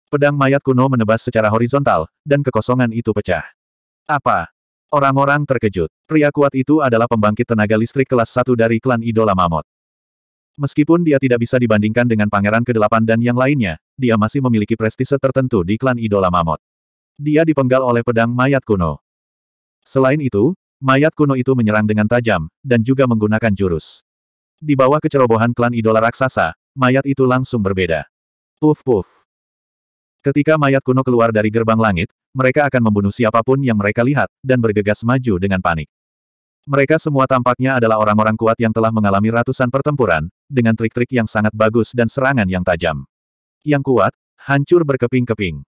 Pedang mayat kuno menebas secara horizontal, dan kekosongan itu pecah. Apa? Orang-orang terkejut. Pria kuat itu adalah pembangkit tenaga listrik kelas 1 dari klan idola Mamot. Meskipun dia tidak bisa dibandingkan dengan Pangeran ke-8 dan yang lainnya, dia masih memiliki prestise tertentu di klan idola Mamot. Dia dipenggal oleh pedang mayat kuno. Selain itu, mayat kuno itu menyerang dengan tajam, dan juga menggunakan jurus. Di bawah kecerobohan klan idola raksasa, mayat itu langsung berbeda. Puf puf. Ketika mayat kuno keluar dari gerbang langit, mereka akan membunuh siapapun yang mereka lihat, dan bergegas maju dengan panik. Mereka semua tampaknya adalah orang-orang kuat yang telah mengalami ratusan pertempuran, dengan trik-trik yang sangat bagus dan serangan yang tajam. Yang kuat, hancur berkeping-keping.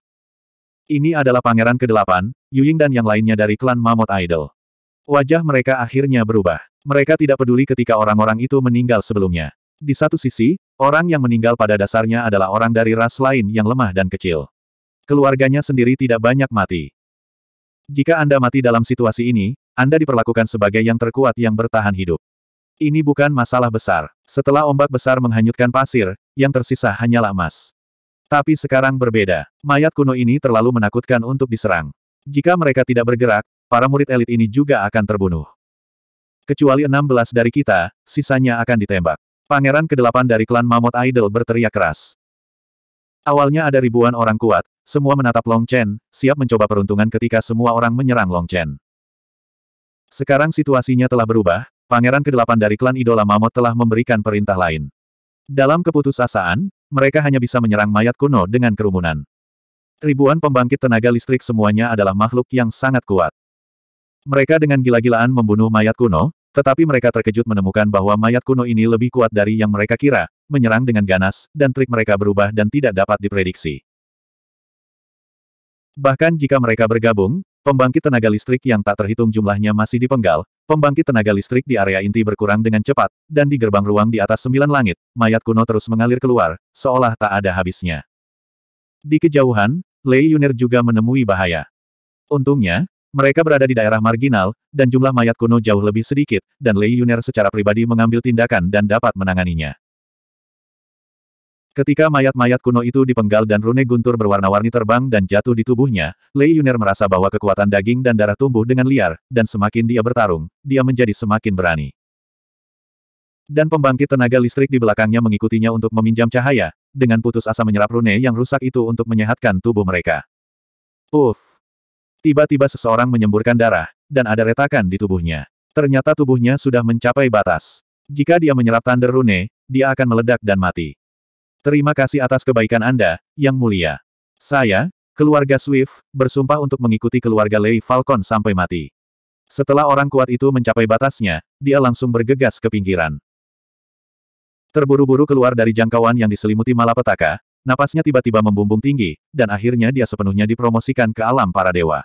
Ini adalah pangeran ke-8, Yuying dan yang lainnya dari klan Mammoth Idol. Wajah mereka akhirnya berubah. Mereka tidak peduli ketika orang-orang itu meninggal sebelumnya. Di satu sisi, orang yang meninggal pada dasarnya adalah orang dari ras lain yang lemah dan kecil. Keluarganya sendiri tidak banyak mati. Jika Anda mati dalam situasi ini, Anda diperlakukan sebagai yang terkuat yang bertahan hidup. Ini bukan masalah besar. Setelah ombak besar menghanyutkan pasir, yang tersisa hanyalah emas. Tapi sekarang berbeda. Mayat kuno ini terlalu menakutkan untuk diserang. Jika mereka tidak bergerak, para murid elit ini juga akan terbunuh. Kecuali 16 dari kita, sisanya akan ditembak. Pangeran ke-8 dari klan Mammoth Idol berteriak keras. Awalnya ada ribuan orang kuat, semua menatap Long Chen, siap mencoba peruntungan ketika semua orang menyerang Long Chen. Sekarang situasinya telah berubah, pangeran ke-8 dari klan idola Mammoth telah memberikan perintah lain. Dalam keputusasaan, mereka hanya bisa menyerang mayat kuno dengan kerumunan. Ribuan pembangkit tenaga listrik semuanya adalah makhluk yang sangat kuat. Mereka dengan gila-gilaan membunuh mayat kuno, tetapi mereka terkejut menemukan bahwa mayat kuno ini lebih kuat dari yang mereka kira, menyerang dengan ganas, dan trik mereka berubah dan tidak dapat diprediksi. Bahkan jika mereka bergabung, pembangkit tenaga listrik yang tak terhitung jumlahnya masih dipenggal, pembangkit tenaga listrik di area inti berkurang dengan cepat, dan di gerbang ruang di atas sembilan langit, mayat kuno terus mengalir keluar, seolah tak ada habisnya. Di kejauhan, Lei Yunir juga menemui bahaya. Untungnya, mereka berada di daerah marginal, dan jumlah mayat kuno jauh lebih sedikit, dan Lei Yuner secara pribadi mengambil tindakan dan dapat menanganinya. Ketika mayat-mayat kuno itu dipenggal dan rune guntur berwarna-warni terbang dan jatuh di tubuhnya, Lei Yuner merasa bahwa kekuatan daging dan darah tumbuh dengan liar, dan semakin dia bertarung, dia menjadi semakin berani. Dan pembangkit tenaga listrik di belakangnya mengikutinya untuk meminjam cahaya, dengan putus asa menyerap rune yang rusak itu untuk menyehatkan tubuh mereka. Uff! Tiba-tiba seseorang menyemburkan darah, dan ada retakan di tubuhnya. Ternyata tubuhnya sudah mencapai batas. Jika dia menyerap Thunder Rune, dia akan meledak dan mati. Terima kasih atas kebaikan Anda, Yang Mulia. Saya, keluarga Swift, bersumpah untuk mengikuti keluarga Lei Falcon sampai mati. Setelah orang kuat itu mencapai batasnya, dia langsung bergegas ke pinggiran. Terburu-buru keluar dari jangkauan yang diselimuti malapetaka, napasnya tiba-tiba membumbung tinggi, dan akhirnya dia sepenuhnya dipromosikan ke alam para dewa.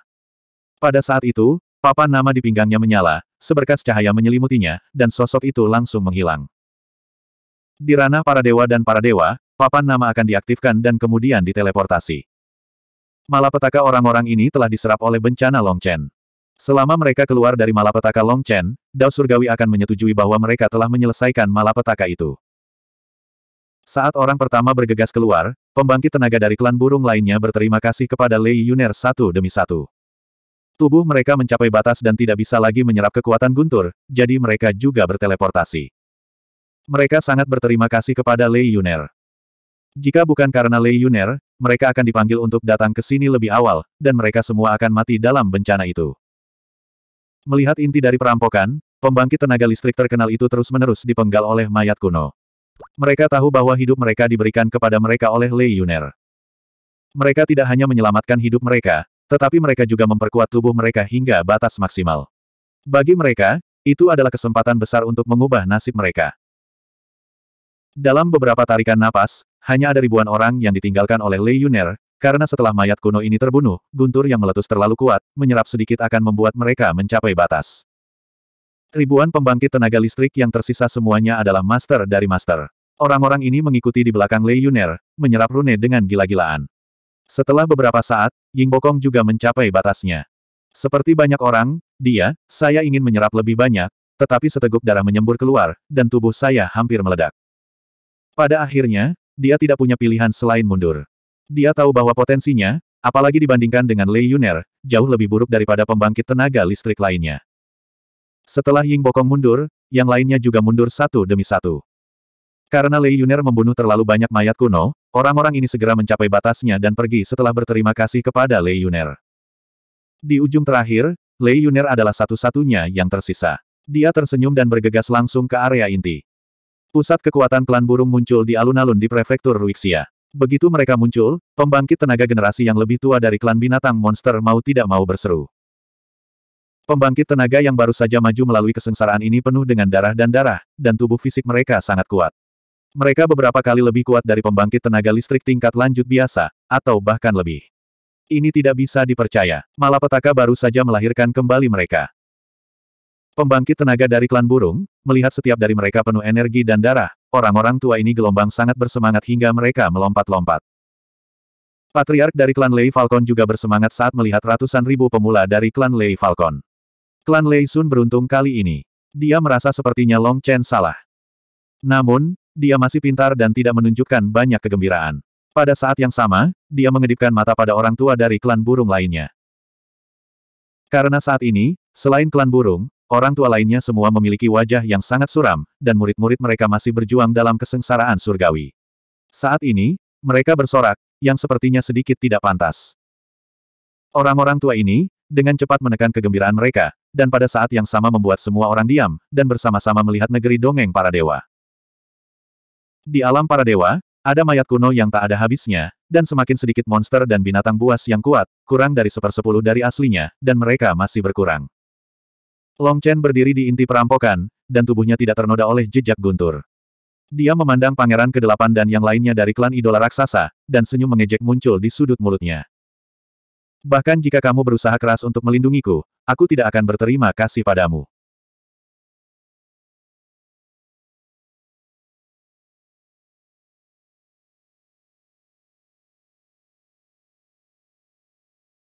Pada saat itu, papan nama di pinggangnya menyala, seberkas cahaya menyelimutinya, dan sosok itu langsung menghilang. Di ranah para dewa dan para dewa, papan nama akan diaktifkan dan kemudian diteleportasi. Malapetaka orang-orang ini telah diserap oleh bencana Long Chen. Selama mereka keluar dari malapetaka Longchen, Dao Surgawi akan menyetujui bahwa mereka telah menyelesaikan malapetaka itu. Saat orang pertama bergegas keluar, pembangkit tenaga dari klan burung lainnya berterima kasih kepada Lei Yuner satu demi satu. Tubuh mereka mencapai batas dan tidak bisa lagi menyerap kekuatan guntur, jadi mereka juga berteleportasi. Mereka sangat berterima kasih kepada Lei Yuner. Jika bukan karena Lei Yuner, mereka akan dipanggil untuk datang ke sini lebih awal, dan mereka semua akan mati dalam bencana itu. Melihat inti dari perampokan, pembangkit tenaga listrik terkenal itu terus-menerus dipenggal oleh mayat kuno. Mereka tahu bahwa hidup mereka diberikan kepada mereka oleh Lei Yuner. Mereka tidak hanya menyelamatkan hidup mereka, tetapi mereka juga memperkuat tubuh mereka hingga batas maksimal. Bagi mereka, itu adalah kesempatan besar untuk mengubah nasib mereka. Dalam beberapa tarikan napas, hanya ada ribuan orang yang ditinggalkan oleh Lei Yuner, karena setelah mayat kuno ini terbunuh, guntur yang meletus terlalu kuat, menyerap sedikit akan membuat mereka mencapai batas. Ribuan pembangkit tenaga listrik yang tersisa semuanya adalah master dari master. Orang-orang ini mengikuti di belakang Lei Yuner, menyerap rune dengan gila-gilaan. Setelah beberapa saat, Ying Bokong juga mencapai batasnya. Seperti banyak orang, dia, saya ingin menyerap lebih banyak, tetapi seteguk darah menyembur keluar, dan tubuh saya hampir meledak. Pada akhirnya, dia tidak punya pilihan selain mundur. Dia tahu bahwa potensinya, apalagi dibandingkan dengan Lei Yuner, jauh lebih buruk daripada pembangkit tenaga listrik lainnya. Setelah Ying Bokong mundur, yang lainnya juga mundur satu demi satu. Karena Lei Yuner membunuh terlalu banyak mayat kuno, orang-orang ini segera mencapai batasnya dan pergi setelah berterima kasih kepada Lei Yuner. Di ujung terakhir, Lei Yuner adalah satu-satunya yang tersisa. Dia tersenyum dan bergegas langsung ke area inti. Pusat kekuatan klan burung muncul di alun-alun di prefektur Ruixia. Begitu mereka muncul, pembangkit tenaga generasi yang lebih tua dari klan binatang monster mau tidak mau berseru. Pembangkit tenaga yang baru saja maju melalui kesengsaraan ini penuh dengan darah dan darah, dan tubuh fisik mereka sangat kuat. Mereka beberapa kali lebih kuat dari pembangkit tenaga listrik tingkat lanjut biasa, atau bahkan lebih. Ini tidak bisa dipercaya. Malapetaka baru saja melahirkan kembali mereka. Pembangkit tenaga dari klan burung, melihat setiap dari mereka penuh energi dan darah, orang-orang tua ini gelombang sangat bersemangat hingga mereka melompat-lompat. Patriark dari klan Lei Falcon juga bersemangat saat melihat ratusan ribu pemula dari klan Lei Falcon. Klan Lei Sun beruntung kali ini. Dia merasa sepertinya Long Chen salah. Namun, dia masih pintar dan tidak menunjukkan banyak kegembiraan. Pada saat yang sama, dia mengedipkan mata pada orang tua dari klan burung lainnya. Karena saat ini, selain klan burung, orang tua lainnya semua memiliki wajah yang sangat suram, dan murid-murid mereka masih berjuang dalam kesengsaraan surgawi. Saat ini, mereka bersorak, yang sepertinya sedikit tidak pantas. Orang-orang tua ini, dengan cepat menekan kegembiraan mereka, dan pada saat yang sama membuat semua orang diam, dan bersama-sama melihat negeri dongeng para dewa. Di alam para dewa, ada mayat kuno yang tak ada habisnya, dan semakin sedikit monster dan binatang buas yang kuat, kurang dari sepersepuluh dari aslinya, dan mereka masih berkurang. Long Chen berdiri di inti perampokan, dan tubuhnya tidak ternoda oleh jejak guntur. Dia memandang pangeran ke-8 dan yang lainnya dari klan idola raksasa, dan senyum mengejek muncul di sudut mulutnya. Bahkan jika kamu berusaha keras untuk melindungiku, aku tidak akan berterima kasih padamu.